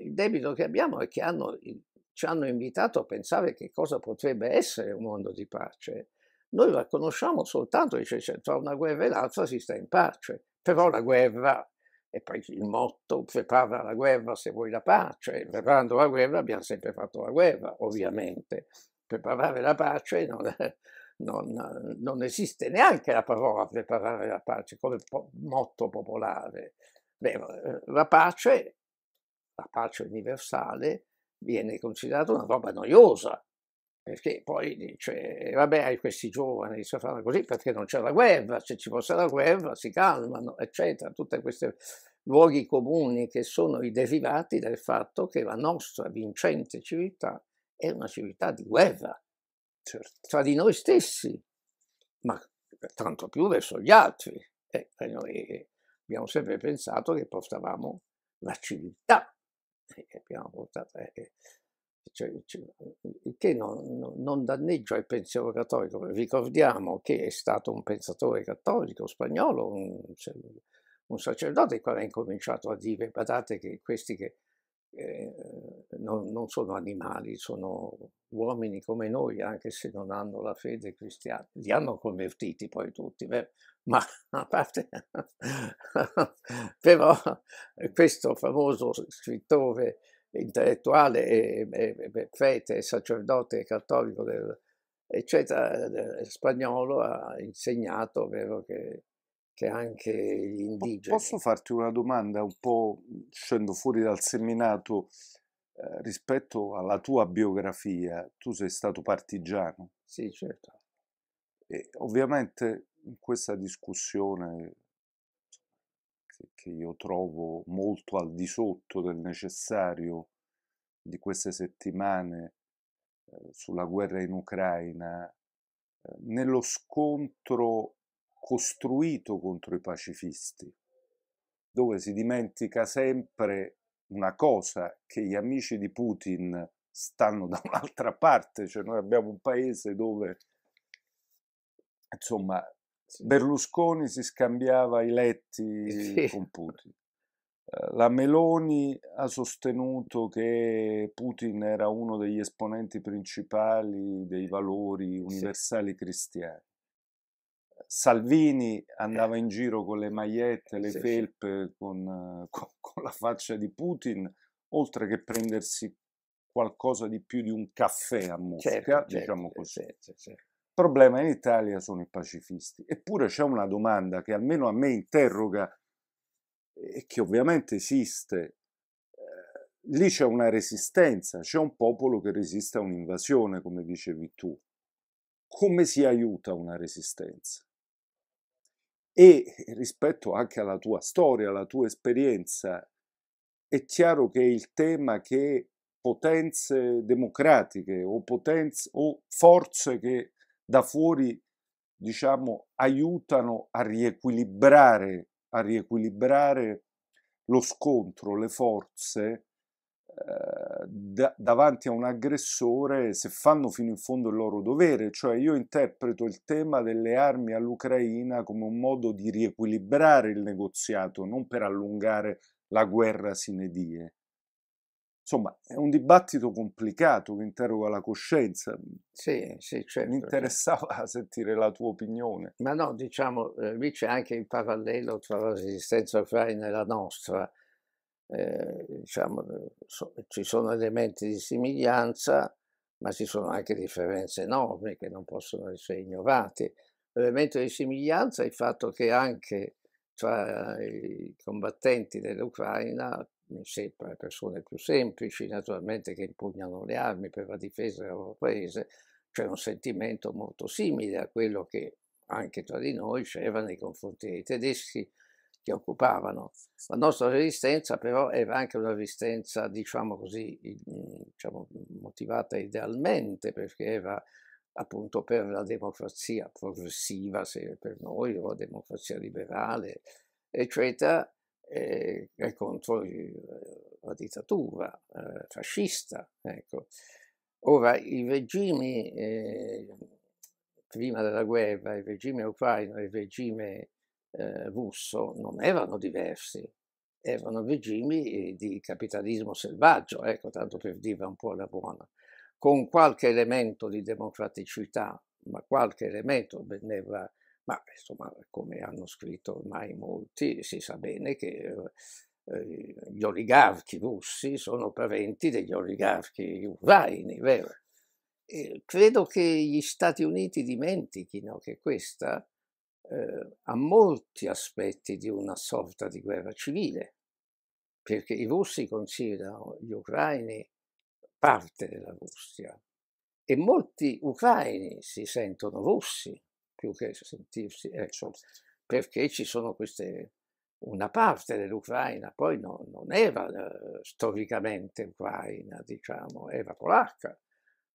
il debito che abbiamo è che hanno il ci hanno invitato a pensare che cosa potrebbe essere un mondo di pace. Noi la conosciamo soltanto, dice, cioè, tra una guerra e l'altra si sta in pace, però la guerra, e poi il motto, prepara la guerra se vuoi la pace, preparando la guerra abbiamo sempre fatto la guerra, ovviamente. Preparare la pace non, non, non esiste neanche la parola preparare la pace come po motto popolare. Beh, la pace, la pace universale, viene considerata una roba noiosa, perché poi dice, eh, vabbè, questi giovani si fanno così perché non c'è la guerra, se ci fosse la guerra si calmano, eccetera, tutti questi luoghi comuni che sono i derivati del fatto che la nostra vincente civiltà è una civiltà di guerra, certo. tra di noi stessi, ma tanto più verso gli altri. Eh, noi abbiamo sempre pensato che portavamo la civiltà che abbiamo votato, eh, cioè, cioè, che non, non, danneggia il pensiero cattolico. Ricordiamo che è stato un pensatore cattolico spagnolo, un, un sacerdote, il ha incominciato a dire, badate che questi che eh, non, non sono animali, sono uomini come noi, anche se non hanno la fede cristiana. Li hanno convertiti poi tutti, beh, ma a parte... però eh, questo famoso scrittore intellettuale, e, e, e prete, sacerdote cattolico del, eccetera, eh, spagnolo ha insegnato vero, che che anche gli indigeni. Posso farti una domanda un po' scendo fuori dal seminato eh, rispetto alla tua biografia? Tu sei stato partigiano? Sì, certo. E ovviamente in questa discussione che, io trovo molto al di sotto del necessario di queste settimane eh, sulla guerra in Ucraina, eh, nello scontro costruito contro i pacifisti, dove si dimentica sempre una cosa che gli amici di Putin stanno da un'altra parte, cioè noi abbiamo un paese dove insomma sì. Berlusconi si scambiava i letti sì. con Putin. Eh, la Meloni ha sostenuto che Putin era uno degli esponenti principali dei valori universali sì. cristiani. Salvini eh. andava in giro con le magliette, le sì, felpe, sì. Con, eh, con, con, la faccia di Putin, oltre che prendersi qualcosa di più di un caffè a Mosca, certo, diciamo certo, così. Certo, Il problema in Italia sono i pacifisti. Eppure c'è una domanda che almeno a me interroga e che ovviamente esiste. Eh, lì c'è una resistenza, c'è un popolo che resiste a un'invasione, come dicevi tu come si aiuta una resistenza? e rispetto anche alla tua storia, alla tua esperienza, è chiaro che il tema che potenze democratiche o, potenze, o forze che da fuori diciamo, aiutano a riequilibrare, a riequilibrare lo scontro, le forze, da, davanti a un aggressore se fanno fino in fondo il loro dovere, cioè io interpreto il tema delle armi all'Ucraina come un modo di riequilibrare il negoziato, non per allungare la guerra sine die. Insomma, è un dibattito complicato che interroga la coscienza. Sì, sì, certo. Mi certo. interessava sentire la tua opinione. Ma no, diciamo, eh, lì c'è anche il parallelo tra la resistenza ucraina e la nostra eh, diciamo, so, ci sono elementi di somiglianza, ma ci sono anche differenze enormi che non possono essere ignorate. L'elemento di somiglianza è il fatto che anche tra i combattenti dell'Ucraina, sempre persone più semplici, naturalmente che impugnano le armi per la difesa del loro paese, c'è un sentimento molto simile a quello che anche tra di noi c'era nei confronti dei tedeschi che occupavano. La nostra resistenza però era anche una resistenza, diciamo così, mhmm, diciamo, motivata idealmente perché era appunto per la democrazia progressiva se per noi o la democrazia liberale, eccetera, e, eh, e contro eh, la dittatura eh, fascista. Ecco. Ora, i regimi eh, prima della guerra, il regime ucraino il regime eh, russo non erano diversi, erano regimi eh, di capitalismo selvaggio, ecco, tanto per dire un po' la buona, con qualche elemento di democraticità, ma qualche elemento veniva, ma insomma, come hanno scritto ormai molti, si sa bene che eh, gli oligarchi russi sono parenti degli oligarchi ucraini, vero? E credo che gli Stati Uniti dimentichino che questa eh, a molti aspetti di una sorta di guerra civile, perché i russi considerano gli ucraini parte della Russia e molti ucraini si sentono russi più che sentirsi, eh, insomma, perché ci sono queste, una parte dell'Ucraina, poi no, non era eh, storicamente ucraina, diciamo, era polacca,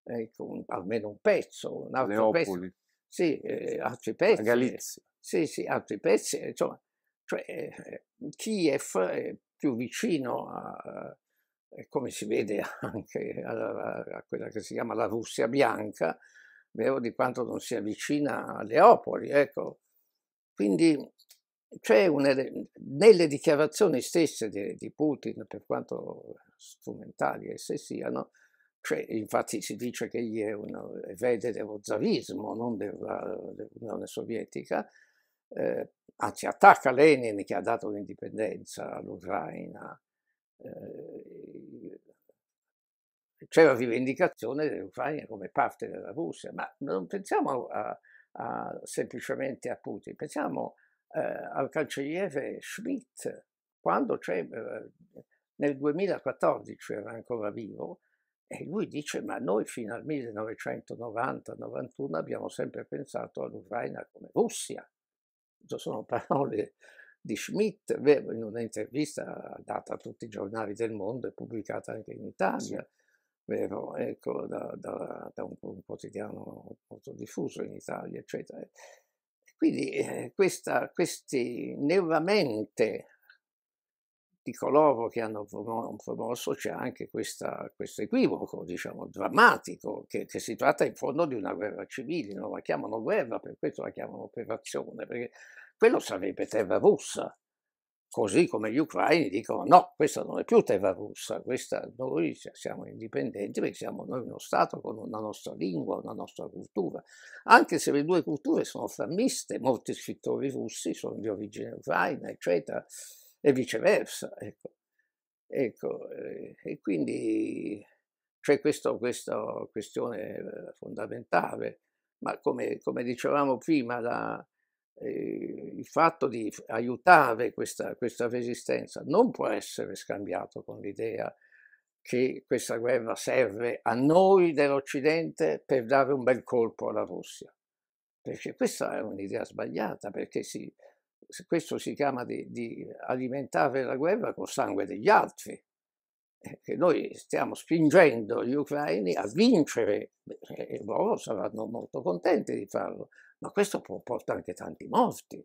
ecco, un, almeno un pezzo, un altro Leopoli. pezzo. Sì, eh, altri pezzi. La eh. Galizia. Sì, sì, altri pezzi. Eh, insomma, cioè, eh, Kiev è più vicino a, eh, come si vede anche a, a, quella che si chiama la Russia bianca, vero, di quanto non sia vicina a Leopoli. Ecco. Quindi c'è una, nelle dichiarazioni stesse di, di Putin, per quanto strumentali esse siano, cioè, infatti si dice che egli è un erede eh, dello zarismo, non eh, dell'Unione Sovietica, eh, anzi attacca Lenin che ha dato l'indipendenza all'Ucraina. Eh, c'è la rivendicazione dell'Ucraina come parte della Russia, ma non pensiamo a, a, semplicemente a Putin, pensiamo eh, al cancelliere Schmidt, quando eh, nel 2014 era ancora vivo, e lui dice, ma noi fino al 1990-91 abbiamo sempre pensato all'Ucraina come Russia. Sono parole di Schmidt, in un'intervista data a tutti i giornali del mondo e pubblicata anche in Italia, vero? Ecco, da, da, da un, un, quotidiano molto diffuso in Italia, eccetera. Quindi eh, questa, questi nuovamente di coloro che hanno promosso c'è anche questa, questo equivoco, diciamo, drammatico, che, che, si tratta in fondo di una guerra civile, non la chiamano guerra, per questo la chiamano operazione, perché quello sarebbe terra russa, così come gli ucraini dicono no, questa non è più terra russa, questa, noi siamo indipendenti perché siamo noi uno Stato con una nostra lingua, una nostra cultura, anche se le due culture sono frammiste, molti scrittori russi sono di origine ucraina, eccetera e viceversa. Ecco. Ecco, eh, e quindi c'è cioè questo, questa questione eh, fondamentale, ma come, come dicevamo prima, la, eh, il fatto di aiutare questa, questa, resistenza non può essere scambiato con l'idea che questa guerra serve a noi dell'Occidente per dare un bel colpo alla Russia, perché questa è un'idea sbagliata, perché si, questo si chiama di, di alimentare la guerra col sangue degli altri, eh, che noi stiamo spingendo gli ucraini a vincere eh, e loro saranno molto contenti di farlo, ma questo comporta anche tanti morti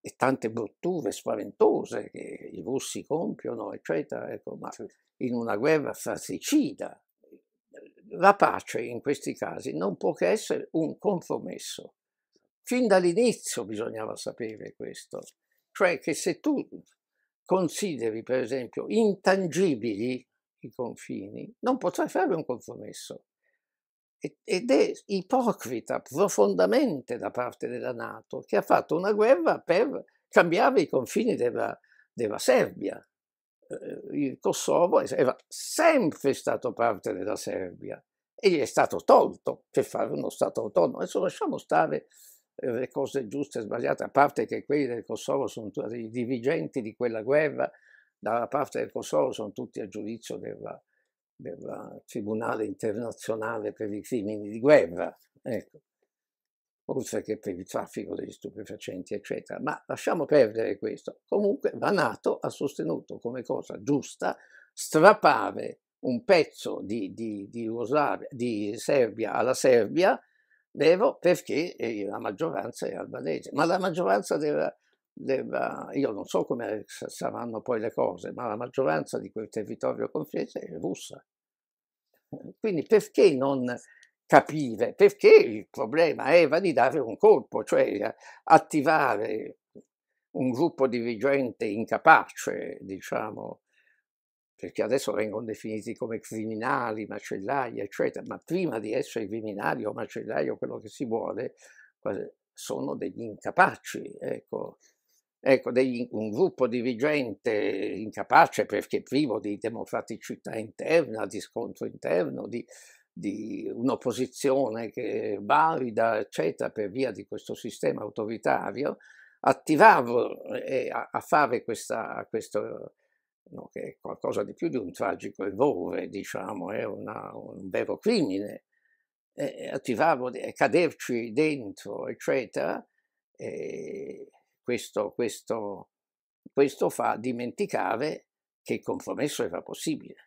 e tante brutture spaventose che i russi compiono, eccetera, ecco, ma in una guerra fratricida. La pace in questi casi non può che essere un compromesso Fin dall'inizio bisognava sapere questo, cioè che se tu consideri per esempio intangibili i confini, non potrai fare un compromesso. Ed è ipocrita profondamente da parte della Nato, che ha fatto una guerra per cambiare i confini della, della Serbia. Eh, il Kosovo era sempre stato parte della Serbia e gli è stato tolto per fare uno Stato autonomo. Adesso lasciamo stare eh, le cose giuste e sbagliate, a parte che quelli del Kosovo sono i dirigenti di quella guerra, dalla parte del Kosovo sono tutti a giudizio del Tribunale internazionale per i crimini di guerra, ecco. oltre che per il traffico degli stupefacenti, eccetera. Ma lasciamo perdere questo. Comunque la Nato ha sostenuto come cosa giusta strappare un pezzo di, di, di, di Serbia alla Serbia Devo perché eh, la maggioranza è albanese, ma la maggioranza della, della, io non so come saranno poi le cose, ma la maggioranza di quel territorio confliese è russa. Quindi perché non capire? Perché il problema era di dare un colpo, cioè eh, attivare un gruppo dirigente incapace, diciamo, perché adesso vengono definiti come criminali, macellai, eccetera, ma prima di essere criminali o macellai o quello che si vuole, sono degli incapaci, ecco, ecco degli, un gruppo dirigente incapace perché privo di democraticità interna, di scontro interno, di, di un'opposizione che è valida, eccetera, per via di questo sistema autoritario, attivavo eh, a, a, fare questa, questo no, che è qualcosa di più di un tragico errore, diciamo, è una, un vero crimine, eh, attivavo, eh, caderci dentro, eccetera, eh, questo, questo, questo fa dimenticare che il compromesso era possibile.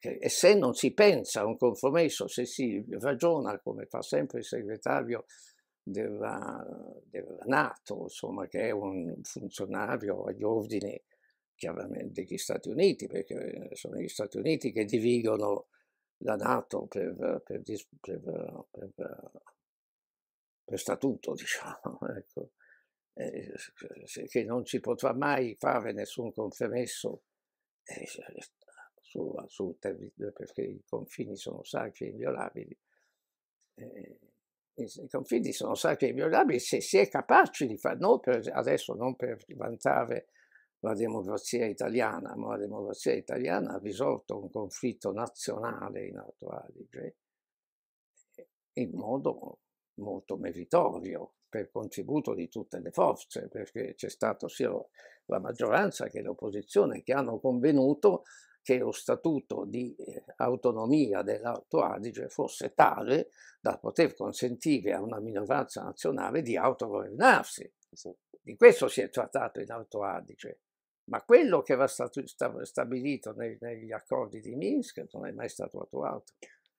E se non si pensa a un compromesso, se si ragiona come fa sempre il segretario della, della Nato, insomma, che è un funzionario agli ordini chiaramente degli Stati Uniti, perché eh, sono gli Stati Uniti che dividono la Nato per, per, per, per statuto, diciamo, ecco. eh, che non si potrà mai fare nessun compromesso eh, su, su perché i confini sono sacri e inviolabili. Eh, i confini sono sacri e inviolabili se si è capaci di fare, non adesso non per vantare la democrazia italiana, ma la democrazia italiana ha risolto un conflitto nazionale in Alto Adige eh, in modo molto meritorio per contributo di tutte le forze, perché c'è stato sia la maggioranza che l'opposizione che hanno convenuto che lo statuto di eh, autonomia dell'Alto Adige fosse tale da poter consentire a una minoranza nazionale di autogovernarsi. Esatto. Di questo si è trattato in Alto Adige ma quello che era stato stabilito negli accordi di Minsk non è mai stato attuato.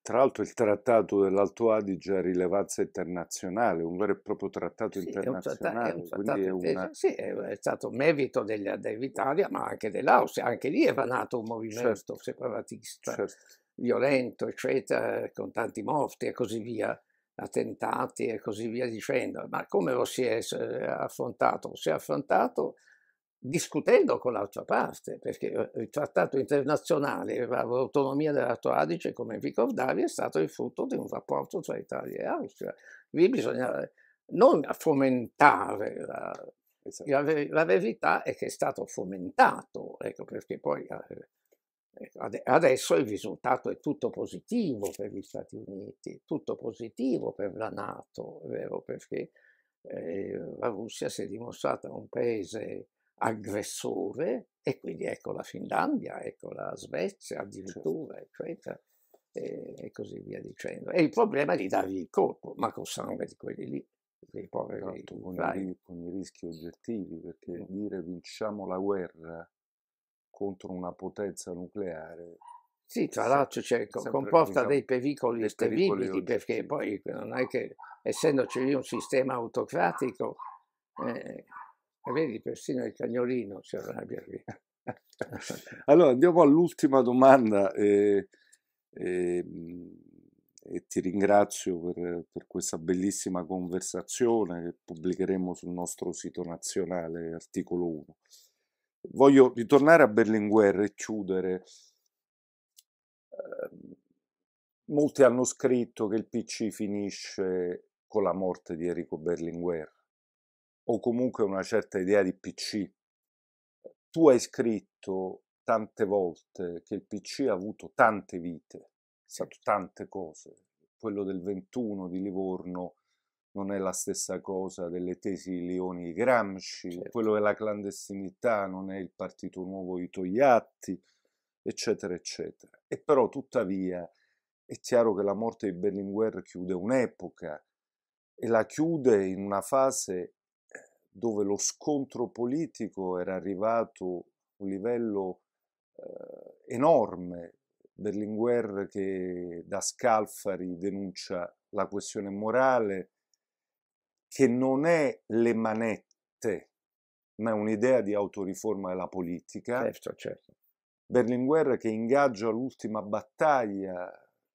Tra l'altro il trattato dell'Alto Adige ha rilevanza internazionale, un vero e proprio trattato sì, internazionale. È un trattato, è è una... Sì, è, stato merito dell'Italia, ma anche dell'Austria. Anche lì era nato un movimento certo. separatista, certo. violento, eccetera, con tanti morti e così via, attentati e così via dicendo. Ma come lo si è eh, affrontato? Lo si è affrontato discutendo con l'altra parte, perché eh, il trattato internazionale per l'autonomia dell'Alto Adige, come vi ricordavi, è stato il frutto di un rapporto tra Italia e Austria. Lì bisogna eh, non fomentare la, esatto. la, la, verità è che è stato fomentato, ecco, perché poi eh, ecco, adesso il risultato è tutto positivo per gli Stati Uniti, tutto positivo per la Nato, vero? Perché eh, la Russia si è dimostrata un paese aggressore e quindi ecco la Finlandia, ecco la Svezia certo. addirittura, eccetera, e, e, così via dicendo. E il problema è di dargli il colpo, ma con sangue di quelli lì, dei poveri esatto, con, i, con i rischi oggettivi, perché dire vinciamo la guerra contro una potenza nucleare sì, tra l'altro cioè, comporta diciamo dei pericoli terribili perché poi non è che essendoci un sistema autocratico eh, Vedi, persino il cagnolino si arrabbia lì. allora, andiamo all'ultima domanda e, eh, e, ehm, e ti ringrazio per, per, questa bellissima conversazione che pubblicheremo sul nostro sito nazionale, articolo 1. Voglio ritornare a Berlinguer e chiudere. Ehm, molti hanno scritto che il PC finisce con la morte di Enrico Berlinguer o comunque una certa idea di PC. Tu hai scritto tante volte che il PC ha avuto tante vite, ha fatto tante cose. Quello del 21 di Livorno non è la stessa cosa delle tesi di Leoni di Gramsci, certo. quello della clandestinità non è il partito nuovo di Togliatti, eccetera, eccetera. E però, tuttavia, è chiaro che la morte di Berlinguer chiude un'epoca e la chiude in una fase dove lo scontro politico era arrivato a un livello eh, enorme. Berlinguer che da Scalfari denuncia la questione morale, che non è le manette, ma è un'idea di autoriforma della politica. Certo, certo. Berlinguer che ingaggia l'ultima battaglia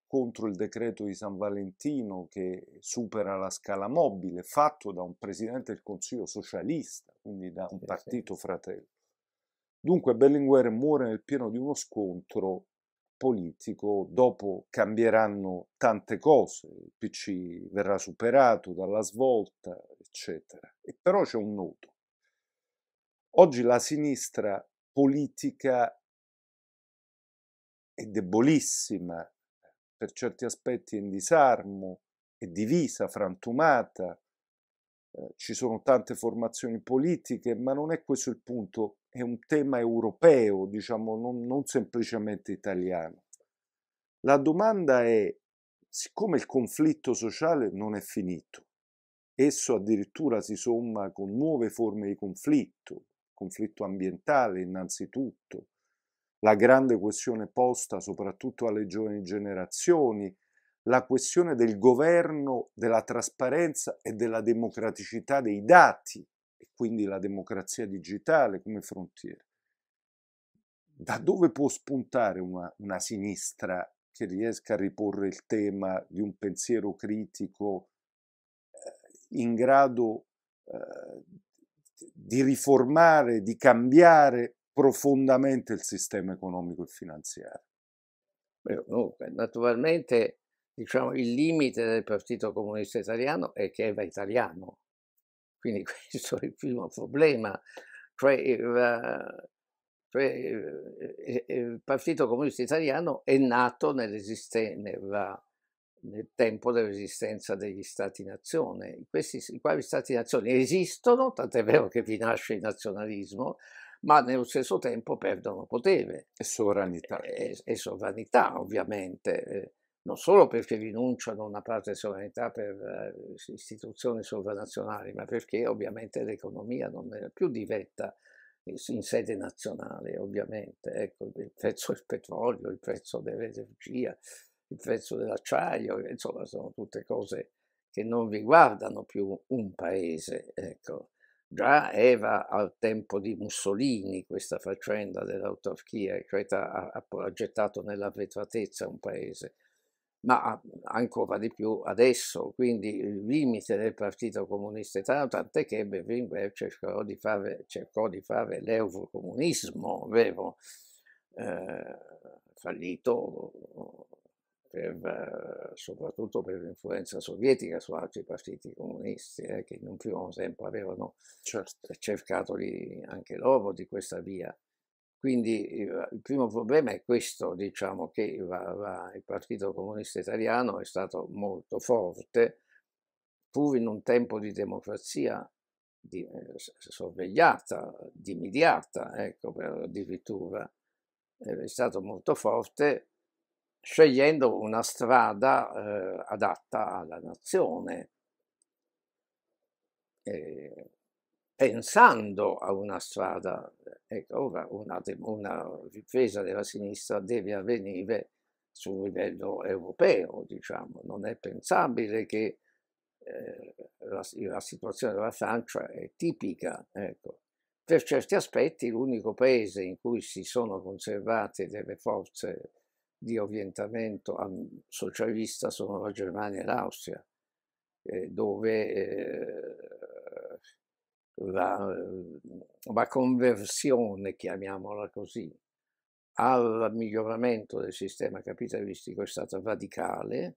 contro il decreto di San Valentino che supera la scala mobile, fatto da un presidente del Consiglio socialista, quindi da un partito fratello. Dunque Berlinguer muore nel pieno di uno scontro politico, dopo cambieranno tante cose, il PC verrà superato dalla svolta, eccetera. E però c'è un noto. Oggi la sinistra politica è debolissima, per certi aspetti è in disarmo, è divisa, frantumata, eh, ci sono tante formazioni politiche, ma non è questo il punto, è un tema europeo, diciamo, non, non semplicemente italiano. La domanda è, siccome il conflitto sociale non è finito, esso addirittura si somma con nuove forme di conflitto, conflitto ambientale innanzitutto, la grande questione posta soprattutto alle giovani generazioni, la questione del governo, della trasparenza e della democraticità dei dati e quindi la democrazia digitale come frontiera. Da dove può spuntare una, una sinistra che riesca a riporre il tema di un pensiero critico eh, in grado eh, di riformare, di cambiare profondamente il sistema economico e finanziario. Beh, dunque, naturalmente diciamo, il limite del Partito Comunista Italiano è che era italiano, quindi questo è il primo problema. Cioè, la, cioè, il Partito Comunista Italiano è nato nella, nel tempo dell'esistenza degli Stati-Nazione. Questi quali stati nazioni esistono, tant'è vero che vi nasce il nazionalismo, ma nello stesso tempo perdono potere. E sovranità. E, e sovranità, ovviamente, eh. non solo perché rinunciano a una parte di sovranità per eh, istituzioni sovranazionali, ma perché ovviamente l'economia non è più diretta in sede nazionale, ovviamente. Ecco, il prezzo del petrolio, il prezzo dell'energia, il prezzo dell'acciaio, insomma, sono tutte cose che non riguardano più un paese. Ecco. Già era al tempo di Mussolini questa faccenda dell'autarchia, cioè ha, ha gettato nella vetratezza un paese, ma ancora di più adesso, quindi il limite del Partito Comunista Italiano, tant'è che Berlinguer cercò di fare, cercò di fare l'eurocomunismo, vero? Eh, fallito per, eh, soprattutto per l'influenza sovietica su altri partiti comunisti eh, che in un primo tempo avevano certo. cercato di, anche loro di questa via. Quindi il primo problema è questo, diciamo che va, va, il Partito Comunista Italiano è stato molto forte, pur in un tempo di democrazia di, eh, sorvegliata, dimidiata, ecco, addirittura, eh, è stato molto forte scegliendo una strada eh, adatta alla nazione, eh, pensando a una strada, ecco, ora una, una ripresa della sinistra deve avvenire sul livello europeo, diciamo, non è pensabile che eh, la, la, situazione della Francia è tipica, ecco. Per certi aspetti l'unico paese in cui si sono conservate delle forze di orientamento socialista sono la Germania e l'Austria, eh, dove eh, la, eh, la, conversione, chiamiamola così, al miglioramento del sistema capitalistico è stata radicale,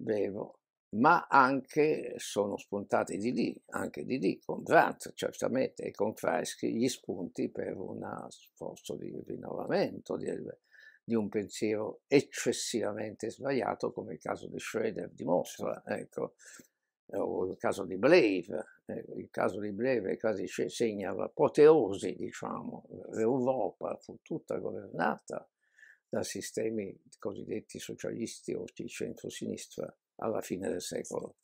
vero, ma anche sono spuntati di lì, anche di lì, con Brandt certamente e con Kreisky, gli spunti per un sforzo di rinnovamento, di, di un pensiero eccessivamente sbagliato come il caso di Schroeder dimostra, ecco, o il caso di Blave, ecco, il caso di Blave quasi segna l'apoteosi, diciamo, l'Europa eh, fu tutta governata da sistemi cosiddetti socialisti o di centrosinistra alla fine del secolo.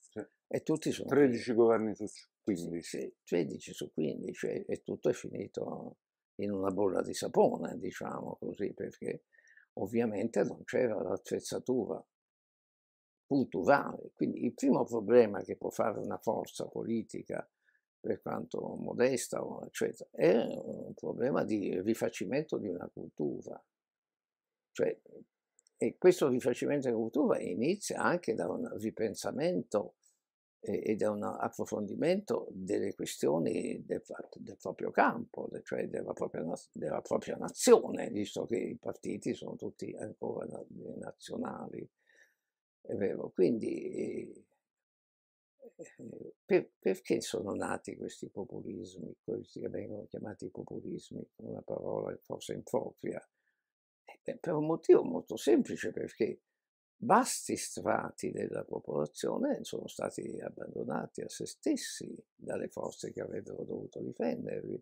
E tutti sono 13 finiti. governi su 15. 13 su 15 e, tutto è finito in una bolla di sapone, diciamo così, perché ovviamente non c'era l'attrezzatura culturale. Quindi il primo problema che può fare una forza politica, per quanto modesta, eccetera, è un problema di rifacimento di una cultura. Cioè, e questo rifacimento di cultura inizia anche da un ripensamento ed è un approfondimento delle questioni del, del proprio campo, cioè della propria, della propria, nazione, visto che i partiti sono tutti ancora nazionali. È vero, quindi eh, eh, per, perché sono nati questi populismi, questi che vengono chiamati populismi, una parola forse impropria? Eh, beh, per un motivo molto semplice, perché vasti strati della popolazione sono stati abbandonati a se stessi dalle forze che avrebbero dovuto difenderli.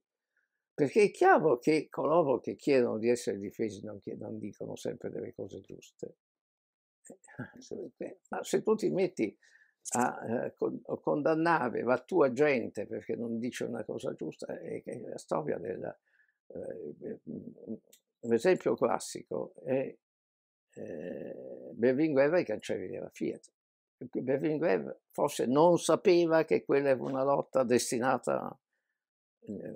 Perché è chiaro che coloro che chiedono di essere difesi non, non dicono sempre delle cose giuste. Eh, ma se tu ti metti a eh, condannare la tua gente perché non dice una cosa giusta, è, è la storia della... Eh, mm, mm, l'esempio classico è eh, Berlinguer è cancelliere della Fiat. Berlinguer forse non sapeva che quella era una lotta destinata, eh,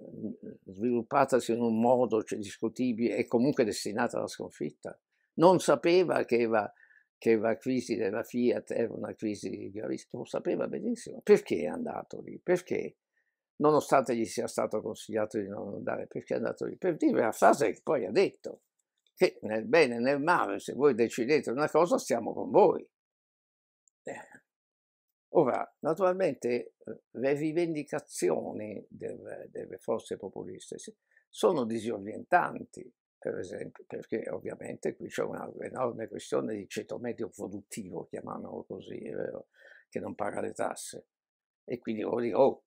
sviluppatasi in un modo cioè, discutibile e comunque destinata alla sconfitta. Non sapeva che la, che la crisi della Fiat era una crisi gravissima, lo sapeva benissimo. Perché è andato lì? Perché? Nonostante gli sia stato consigliato di non andare, perché è andato lì? Per dire la frase che poi ha detto che nel bene e nel male, se voi decidete una cosa, siamo con voi. Eh. Ora, naturalmente eh, le rivendicazioni del, delle forze populiste sono disorientanti, per esempio, perché ovviamente qui c'è un'enorme questione di ceto medio produttivo, chiamiamolo così, che non paga le tasse. E quindi loro dicono, oh,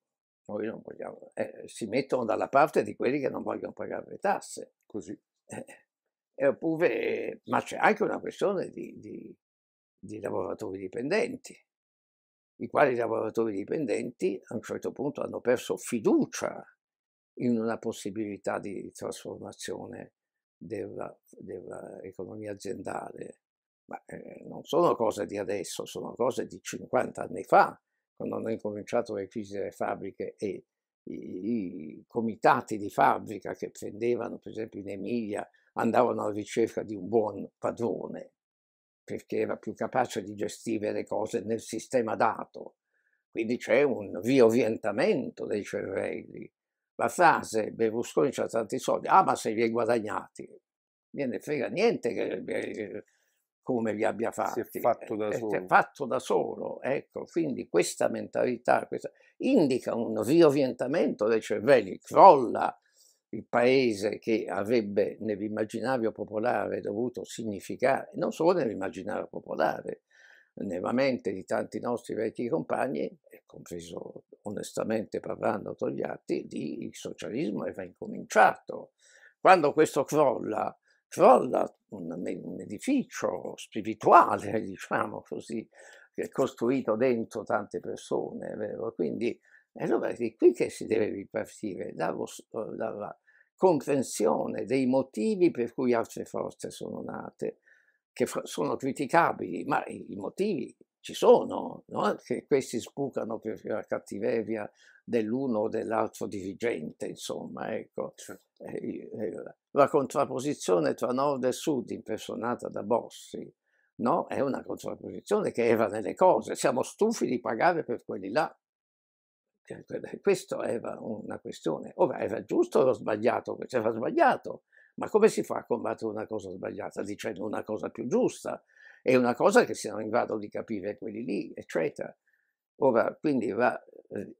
noi non vogliamo, eh, si mettono dalla parte di quelli che non vogliono pagare le tasse. Così. Eh Oppure, ma c'è anche una questione di, di, di lavoratori dipendenti, i quali lavoratori dipendenti a un certo punto hanno perso fiducia in una possibilità di trasformazione dell'economia aziendale. Ma eh, non sono cose di adesso, sono cose di 50 anni fa, quando hanno incominciato le crisi delle fabbriche e i, i comitati di fabbrica che prendevano, per esempio in Emilia, andavano alla ricerca di un buon padrone, perché era più capace di gestire le cose nel sistema dato. Quindi c'è un riorientamento dei cervelli. La frase Berlusconi c'ha tanti soldi, ah ma se li hai guadagnati, gliene frega niente che, eh, come li abbia fatti. Si è fatto da eh, eh, solo. È fatto da solo. Ecco, quindi questa mentalità questa, indica un riorientamento dei cervelli, crolla il paese che avrebbe nell'immaginario popolare dovuto significare, non solo nell'immaginario popolare, nella mente di tanti nostri vecchi compagni, compreso onestamente parlando Togliatti, di il socialismo era incominciato. Quando questo crolla, crolla un, un edificio spirituale, diciamo così, che è costruito dentro tante persone, vero? quindi e Allora è qui che si deve ripartire, dallo, eh, dalla comprensione dei motivi per cui altre forze sono nate, che sono criticabili, ma i, motivi ci sono, non è che questi spucano per la cattiveria dell'uno o dell'altro dirigente, insomma, ecco. Certo. Eh, eh, la contrapposizione tra nord e sud impersonata da Bossi, no? È una contrapposizione che era nelle cose, siamo stufi di pagare per quelli là questa era una questione. Ora era giusto o sbagliato? Era sbagliato. Ma come si fa a combattere una cosa sbagliata? Dicendo una cosa più giusta. È una cosa che siano in grado di capire quelli lì, eccetera. Ora, quindi, la, eh,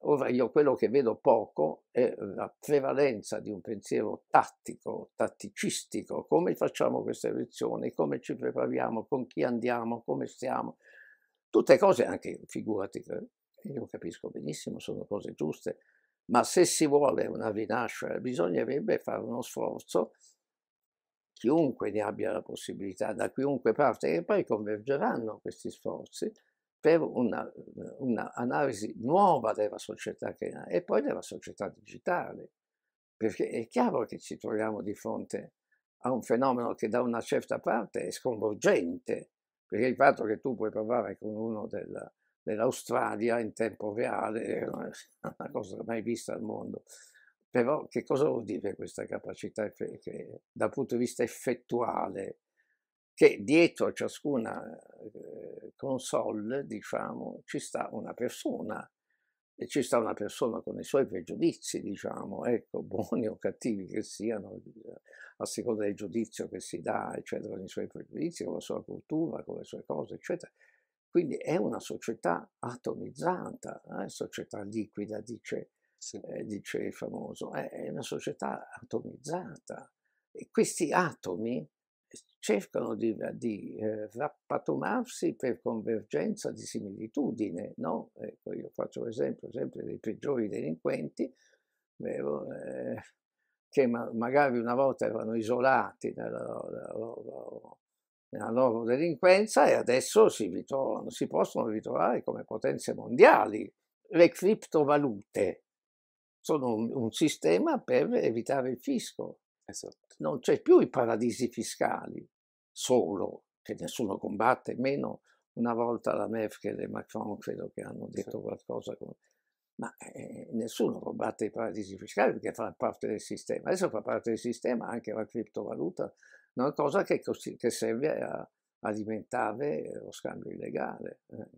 ora io quello che vedo poco è la prevalenza di un pensiero tattico, tatticistico. Come facciamo queste elezioni? Come ci prepariamo? Con chi andiamo? Come stiamo? Tutte cose anche, figurati, io capisco benissimo, sono cose giuste, ma se si vuole una rinascita bisognerebbe fare uno sforzo, chiunque ne abbia la possibilità, da chiunque parte, e poi convergeranno questi sforzi per un'analisi una nuova della società che ha e poi della società digitale, perché è chiaro che ci troviamo di fronte a un fenomeno che da una certa parte è sconvolgente, perché il fatto che tu puoi parlare con uno della, dell'Australia in tempo reale, eh, è una cosa mai vista al mondo. Però che cosa vuol dire questa capacità che, dal punto di vista effettuale? Che dietro a ciascuna eh, console, diciamo, ci sta una persona e ci sta una persona con i suoi pregiudizi, diciamo, ecco, buoni o cattivi che siano, a seconda del giudizio che si dà, eccetera, con i suoi pregiudizi, con la sua cultura, con le sue cose, eccetera. Quindi è una società atomizzata, eh? società liquida, dice, sì. eh, dice il famoso, è una società atomizzata. E questi atomi cercano di, di eh, rappatomarsi per convergenza di similitudine. No? Ecco, io faccio l'esempio sempre dei peggiori delinquenti, vero, eh, che ma magari una volta erano isolati nella loro nella loro delinquenza e adesso si, ritrovano, si possono ritrovare come potenze mondiali. Le criptovalute sono un, un sistema per evitare il fisco. Esatto. Non c'è più i paradisi fiscali, solo che nessuno combatte, meno una volta la Merkel e Macron credo che hanno detto sì. qualcosa, con... ma eh, nessuno combatte i paradisi fiscali perché fa parte del sistema. Adesso fa parte del sistema anche la criptovaluta una cosa che, che serve a alimentare lo scambio illegale, eh,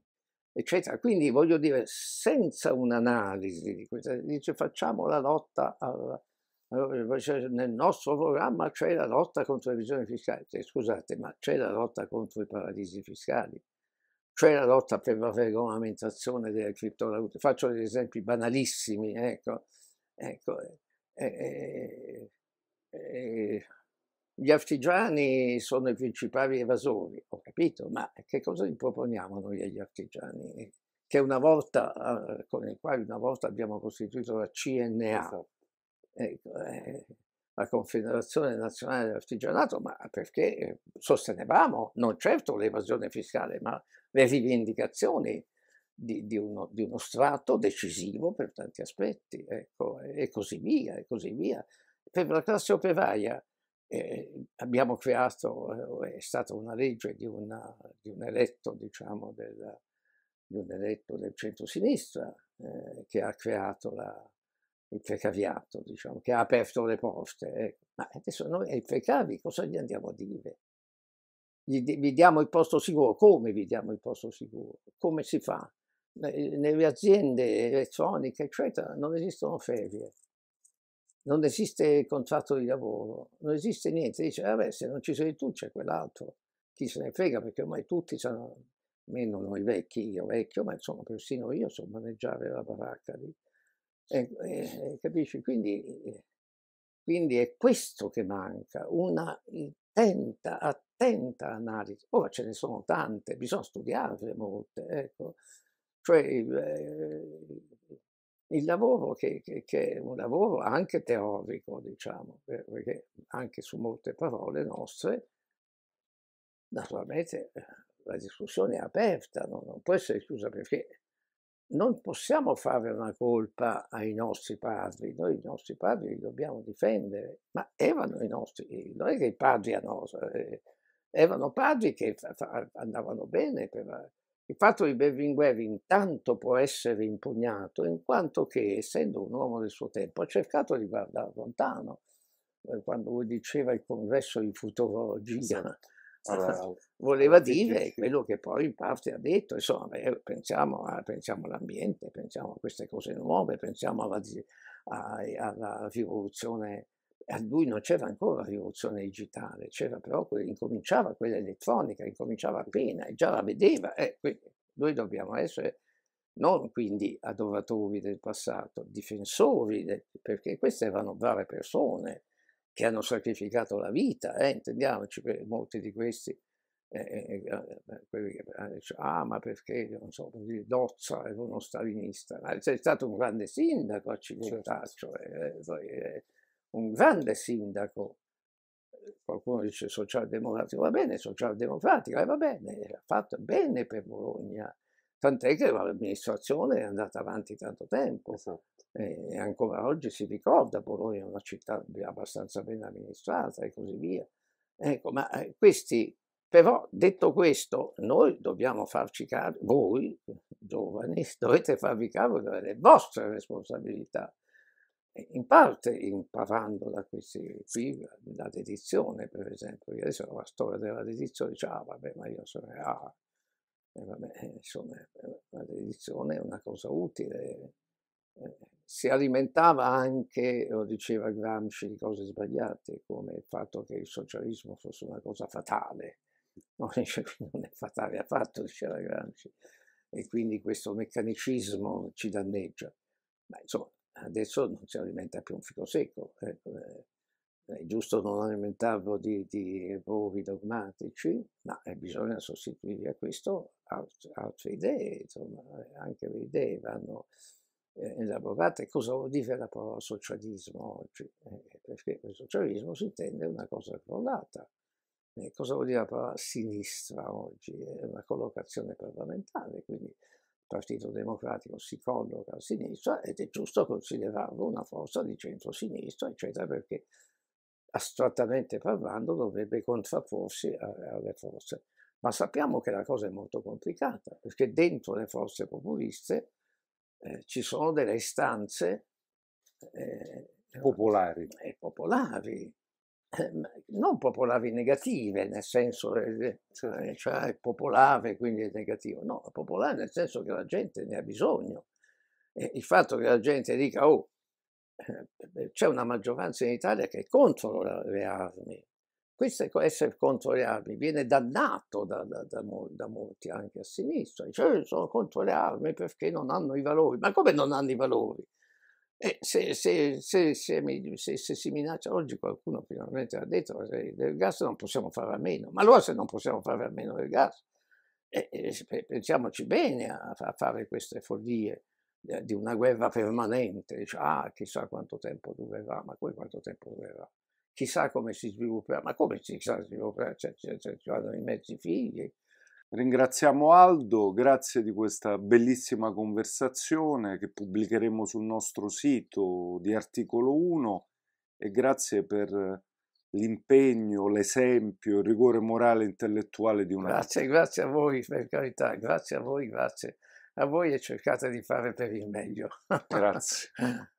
eccetera. Quindi voglio dire, senza un'analisi di questa, dice facciamo la lotta alla, nel nostro programma c'è la lotta contro l'evasione fiscale. Cioè, scusate, ma c'è la lotta contro i paradisi fiscali, c'è la lotta per la regolamentazione delle criptovalute. Faccio degli esempi banalissimi, ecco. ecco. E, e, e, gli artigiani sono i principali evasori, ho capito, ma che cosa gli proponiamo noi agli artigiani? Che una volta, eh, con i quali una volta abbiamo costituito la CNA, esatto. ecco, eh, la Confederazione Nazionale dell'Artigianato, ma perché eh, sostenevamo non certo l'evasione fiscale, ma le rivendicazioni di, di, uno, di, uno, strato decisivo per tanti aspetti, ecco, e così via, e così via. Per la classe operaia eh, abbiamo creato, eh, è stata una legge di, una, di un eletto, diciamo, del, di un eletto del centro-sinistra eh, che ha creato la, il precaviato, diciamo, che ha aperto le porte. Ecco. Ma adesso noi ai precari cosa gli andiamo a dire? Gli, gli diamo il posto sicuro? Come vi diamo il posto sicuro? Come si fa? Nelle aziende elettroniche, eccetera, non esistono ferie non esiste il contratto di lavoro, non esiste niente. Dice, vabbè, se non ci sei tu c'è quell'altro, chi se ne frega perché ormai tutti sanno, meno noi vecchi, io vecchio, ma insomma persino io so maneggiare la baracca lì. E, e, capisci? Quindi, quindi è questo che manca, una intenta, attenta analisi. Ora ce ne sono tante, bisogna studiarle molte, ecco. Cioè, eh, il lavoro che, che, che, è un lavoro anche teorico, diciamo, perché anche su molte parole nostre, naturalmente eh, la discussione è aperta, no? non può essere chiusa perché non possiamo fare una colpa ai nostri padri, noi i nostri padri li dobbiamo difendere, ma erano i nostri, eh, non è che i padri hanno, eh, erano padri che andavano bene per, il fatto di Berlinguer intanto può essere impugnato in quanto che, essendo un uomo del suo tempo, ha cercato di guardare lontano. Eh, quando lui diceva il congresso di futurologia, esatto. Oh, voleva oh, dire quello che poi in parte ha detto, insomma, eh, pensiamo, a, pensiamo all'ambiente, pensiamo a queste cose nuove, pensiamo alla, alla rivoluzione a lui non c'era ancora la rivoluzione digitale, c'era però quella, incominciava quella elettronica, incominciava appena e già la vedeva. Eh, noi dobbiamo essere non quindi adoratori del passato, difensori, del, perché queste erano brave persone che hanno sacrificato la vita, eh, intendiamoci, per molti di questi, eh, eh, eh, eh quelli che ah ma perché, non so, Dozza era uno stalinista, Ma sei stato un grande sindaco a certo. Civitaccio, eh, un grande sindaco, eh, qualcuno dice socialdemocratico, va bene, socialdemocratica, eh, va bene, ha fatto bene per Bologna, tant'è che l'amministrazione è andata avanti tanto tempo esatto. e ancora oggi si ricorda Bologna è una città abbastanza ben amministrata e così via. Ecco, ma eh, questi, però detto questo, noi dobbiamo farci carico, voi giovani dovete farvi carico delle vostre responsabilità in parte imparando da questi qui la dedizione, per esempio, io adesso la storia della dedizione, dice ah vabbè ma io sono ah, e eh, vabbè, eh, insomma eh, la dedizione è una cosa utile, si alimentava anche, lo diceva Gramsci, di cose sbagliate, come il fatto che il socialismo fosse una cosa fatale, non è fatale affatto, diceva Gramsci, e quindi questo meccanicismo ci danneggia. Ma insomma, adesso non si alimenta più un fico secco. Ecco, eh, è giusto non alimentarlo di, di errori dogmatici, ma eh, bisogna sostituire a questo altre idee, insomma, eh, anche le idee vanno elaborate. Cosa vuol dire la parola socialismo oggi? Perché per socialismo si intende una cosa crollata. Cosa vuol dire la parola sinistra oggi? È una collocazione parlamentare, quindi Partito Democratico si colloca a sinistra ed è giusto considerarlo una forza di centrosinistra, eccetera, perché astrattamente parlando dovrebbe contrapporsi alle forze. Ma sappiamo che la cosa è molto complicata, perché dentro le forze populiste eh, ci sono delle istanze eh, popolari. Eh, popolari Ehm, non popolari negative, nel senso eh, cioè, cioè popolare, quindi è negativo, no, popolare nel senso che la gente ne ha bisogno. E il fatto che la gente dica, oh, eh, c'è una maggioranza in Italia che è contro le armi, questo essere contro le armi viene dannato da, da, da, da, molti anche a sinistra, cioè sono contro le armi perché non hanno i valori, ma come non hanno i valori? E eh, se, se, se, se, si minaccia oggi qualcuno finalmente ha detto eh, del gas non possiamo fare a meno, ma allora se non possiamo fare a meno del gas, eh, e, e, pensiamoci bene a, a fare queste follie di una guerra permanente, dice, ah chissà quanto tempo durerà, ma poi quanto tempo durerà, chissà come si svilupperà, ma come si svilupperà, cioè, cioè, cioè, ci vanno i mezzi figli, Ringraziamo Aldo, grazie di questa bellissima conversazione che pubblicheremo sul nostro sito di articolo 1 e grazie per l'impegno, l'esempio, il rigore morale e intellettuale di una Grazie, grazie a voi per carità, grazie a voi, grazie a voi e cercate di fare per il meglio. Grazie.